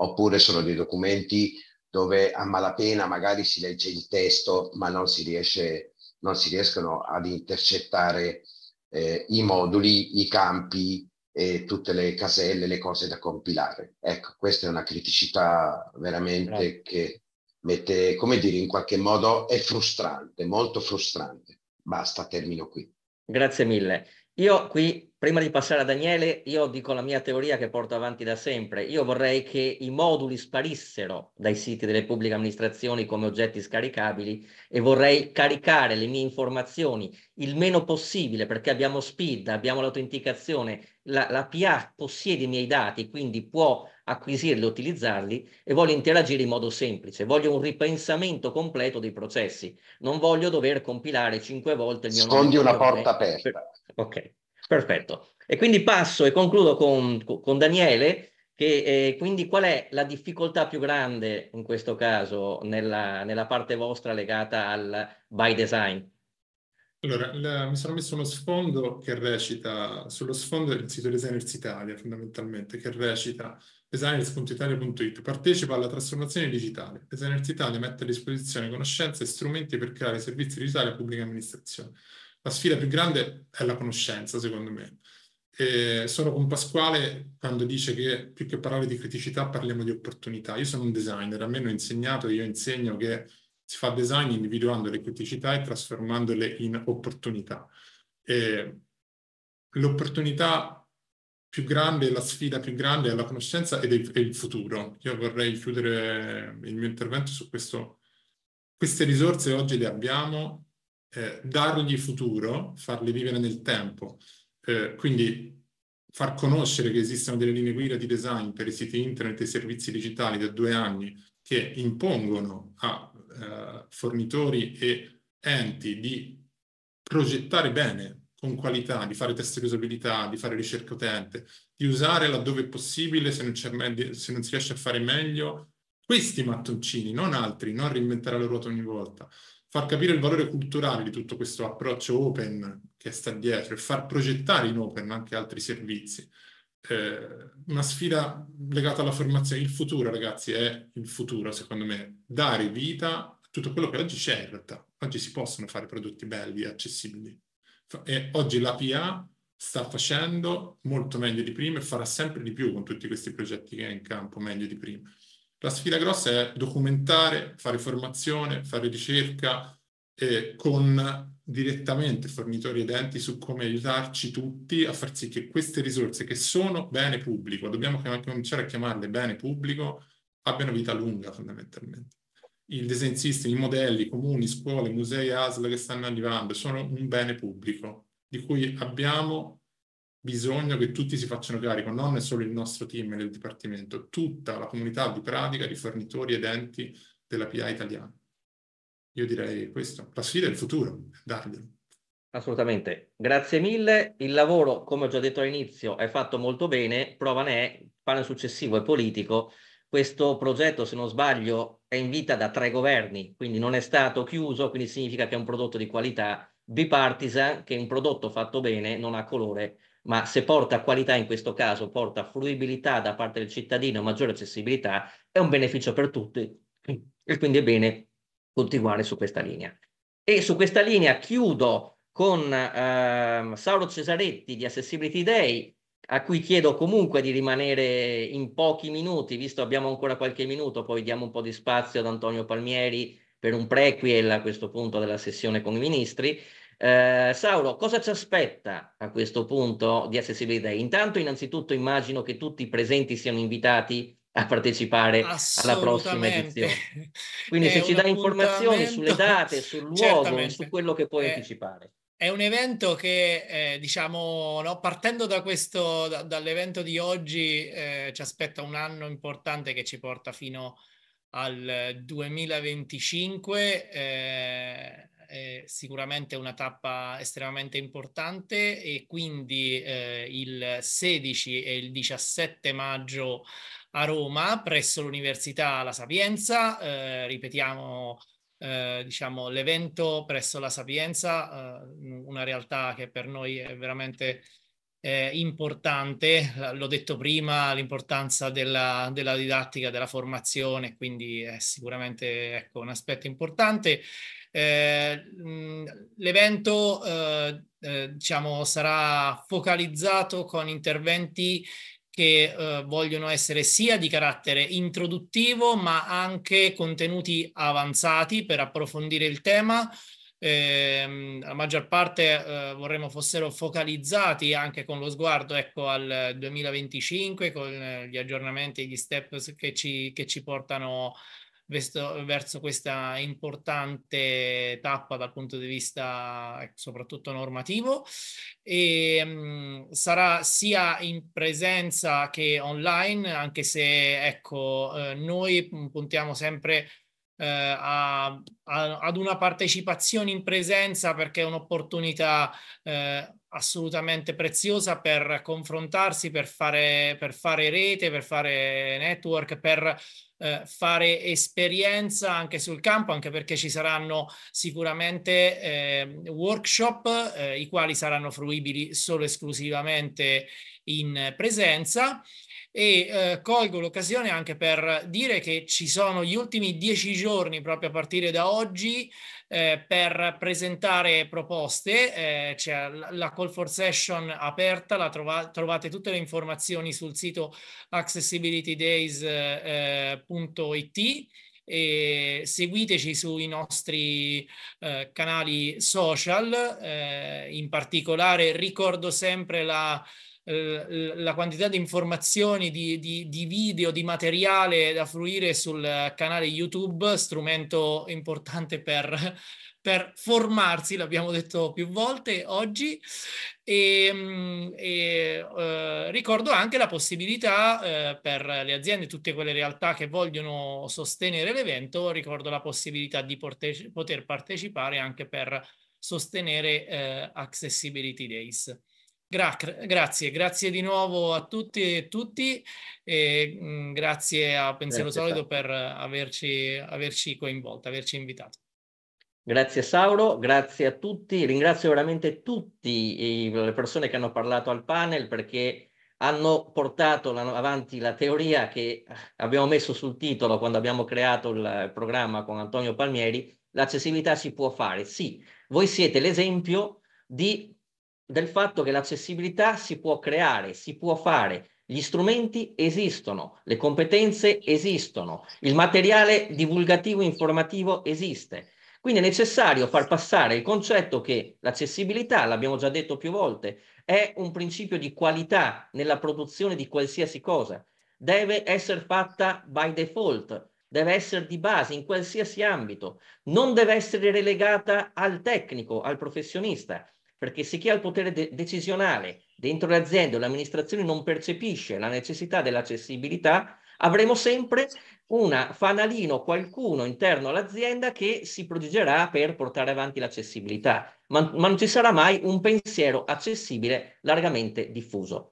oppure sono dei documenti dove a malapena magari si legge il testo ma non si, riesce, non si riescono ad intercettare eh, i moduli, i campi e tutte le caselle, le cose da compilare. Ecco, questa è una criticità veramente Bravo. che mette, come dire, in qualche modo è frustrante, molto frustrante. Basta, termino qui. Grazie mille. Io qui, prima di passare a Daniele, io dico la mia teoria che porto avanti da sempre. Io vorrei che i moduli sparissero dai siti delle pubbliche amministrazioni come oggetti scaricabili e vorrei caricare le mie informazioni il meno possibile perché abbiamo SPID, abbiamo l'autenticazione, la, la PA possiede i miei dati, quindi può acquisirli, utilizzarli e voglio interagire in modo semplice, voglio un ripensamento completo dei processi, non voglio dover compilare cinque volte il mio Sfondi nome. una porta aperta. Per Ok, perfetto. E quindi passo e concludo con, con Daniele, che eh, quindi qual è la difficoltà più grande in questo caso nella, nella parte vostra legata al by design? Allora, la, mi sono messo uno sfondo che recita, sullo sfondo del sito Designers Italia fondamentalmente, che recita designers.italia.it, partecipa alla trasformazione digitale. Designers Italia mette a disposizione conoscenze e strumenti per creare servizi digitali a pubblica amministrazione. La sfida più grande è la conoscenza, secondo me. E sono con Pasquale quando dice che più che parlare di criticità parliamo di opportunità. Io sono un designer, a me hanno insegnato, io insegno che si fa design individuando le criticità e trasformandole in opportunità. E l'opportunità più grande, la sfida più grande è la conoscenza ed è il futuro. Io vorrei chiudere il mio intervento su questo. Queste risorse oggi le abbiamo, eh, dargli futuro, farli vivere nel tempo, eh, quindi far conoscere che esistono delle linee guida di design per i siti internet e i servizi digitali da due anni che impongono a eh, fornitori e enti di progettare bene con qualità, di fare test di usabilità, di fare ricerca utente, di usare laddove è possibile, se non, se non si riesce a fare meglio, questi mattoncini, non altri, non reinventare la ruota ogni volta far capire il valore culturale di tutto questo approccio open che sta dietro e far progettare in open anche altri servizi. Eh, una sfida legata alla formazione. Il futuro, ragazzi, è il futuro, secondo me. Dare vita a tutto quello che oggi c'è in realtà. Oggi si possono fare prodotti belli, e accessibili. E oggi la PA sta facendo molto meglio di prima e farà sempre di più con tutti questi progetti che è in campo, meglio di prima. La sfida grossa è documentare, fare formazione, fare ricerca eh, con direttamente fornitori ed enti su come aiutarci tutti a far sì che queste risorse che sono bene pubblico, dobbiamo cominciare a chiamarle bene pubblico, abbiano vita lunga fondamentalmente. Il design system, i modelli, comuni, scuole, musei, ASL che stanno arrivando sono un bene pubblico di cui abbiamo bisogno che tutti si facciano carico, non è solo il nostro team del dipartimento, tutta la comunità di pratica di fornitori ed enti dell'API italiana. Io direi questo, la sfida è il futuro, darglielo. Assolutamente, grazie mille. Il lavoro, come ho già detto all'inizio, è fatto molto bene, prova ne è, pane successivo è politico. Questo progetto, se non sbaglio, è in vita da tre governi, quindi non è stato chiuso, quindi significa che è un prodotto di qualità bipartisan, che è un prodotto fatto bene, non ha colore ma se porta qualità in questo caso, porta fruibilità da parte del cittadino, maggiore accessibilità, è un beneficio per tutti e quindi è bene continuare su questa linea. E su questa linea chiudo con eh, Sauro Cesaretti di Accessibility Day, a cui chiedo comunque di rimanere in pochi minuti, visto abbiamo ancora qualche minuto, poi diamo un po' di spazio ad Antonio Palmieri per un prequel a questo punto della sessione con i ministri. Eh, Saulo, cosa ci aspetta a questo punto di Accessibility Day? Intanto, innanzitutto, immagino che tutti i presenti siano invitati a partecipare alla prossima edizione. Quindi se ci dai informazioni sulle date, sul luogo, certamente. su quello che puoi è, anticipare. È un evento che, eh, diciamo, no, partendo da questo, da, dall'evento di oggi, eh, ci aspetta un anno importante che ci porta fino al 2025. Eh, è sicuramente una tappa estremamente importante e quindi eh, il 16 e il 17 maggio a Roma presso l'Università La Sapienza, eh, ripetiamo eh, diciamo, l'evento presso La Sapienza, eh, una realtà che per noi è veramente eh, importante, l'ho detto prima, l'importanza della, della, didattica, della formazione, quindi è sicuramente ecco, un aspetto importante. Eh, mm, l'evento eh, eh, diciamo, sarà focalizzato con interventi che eh, vogliono essere sia di carattere introduttivo ma anche contenuti avanzati per approfondire il tema. Ehm, la maggior parte eh, vorremmo fossero focalizzati anche con lo sguardo ecco, al 2025, con eh, gli aggiornamenti e gli step che ci, che ci portano a verso, verso questa importante tappa dal punto di vista eh, soprattutto normativo e ehm, mh, sarà sia in presenza che online, anche se ecco, eh, noi mm, puntiamo sempre eh, a, a, ad una partecipazione in presenza perché è un'opportunità eh, assolutamente preziosa per confrontarsi, per fare, per fare rete, per fare network, per eh, fare esperienza anche sul campo, anche perché ci saranno sicuramente eh, workshop eh, i quali saranno fruibili solo esclusivamente in presenza e eh, colgo l'occasione anche per dire che ci sono gli ultimi dieci giorni proprio a partire da oggi eh, per presentare proposte, eh, c'è la call for session aperta, la trova, trovate tutte le informazioni sul sito accessibilitydays.it eh, e seguiteci sui nostri eh, canali social, eh, in particolare ricordo sempre la eh, la quantità di informazioni, di, di, di, video, di materiale da fruire sul canale YouTube, strumento importante per, per formarsi, l'abbiamo detto più volte oggi, e, ehm, e eh, ricordo anche la possibilità eh, per le aziende, tutte quelle realtà che vogliono sostenere l'evento, ricordo la possibilità di porteci- poter partecipare anche per sostenere eh, Accessibility Days. Gra grazie, grazie di nuovo a tutti e tutti e mh, mm, grazie a Pensiero grazie, Solido per averci, averci coinvolto, averci invitato. Grazie Sauro, grazie a tutti, ringrazio veramente tutte le persone che hanno parlato al panel perché hanno portato avanti la teoria che abbiamo messo sul titolo quando abbiamo creato il programma con Antonio Palmieri, l'accessibilità si può fare. Sì, voi siete l'esempio di del fatto che l'accessibilità si può creare, si può fare, gli strumenti esistono, le competenze esistono, il materiale divulgativo informativo esiste. Quindi è necessario far passare il concetto che l'accessibilità, l'abbiamo già detto più volte, è un principio di qualità nella produzione di qualsiasi cosa. Deve essere fatta by default, deve essere di base in qualsiasi ambito, non deve essere relegata al tecnico, al professionista perché se chi ha il potere de- decisionale dentro le aziende o l'amministrazione non percepisce la necessità dell'accessibilità, avremo sempre una fanalino, qualcuno interno all'azienda che si prodigerà per portare avanti l'accessibilità, ma, ma non ci sarà mai un pensiero accessibile largamente diffuso.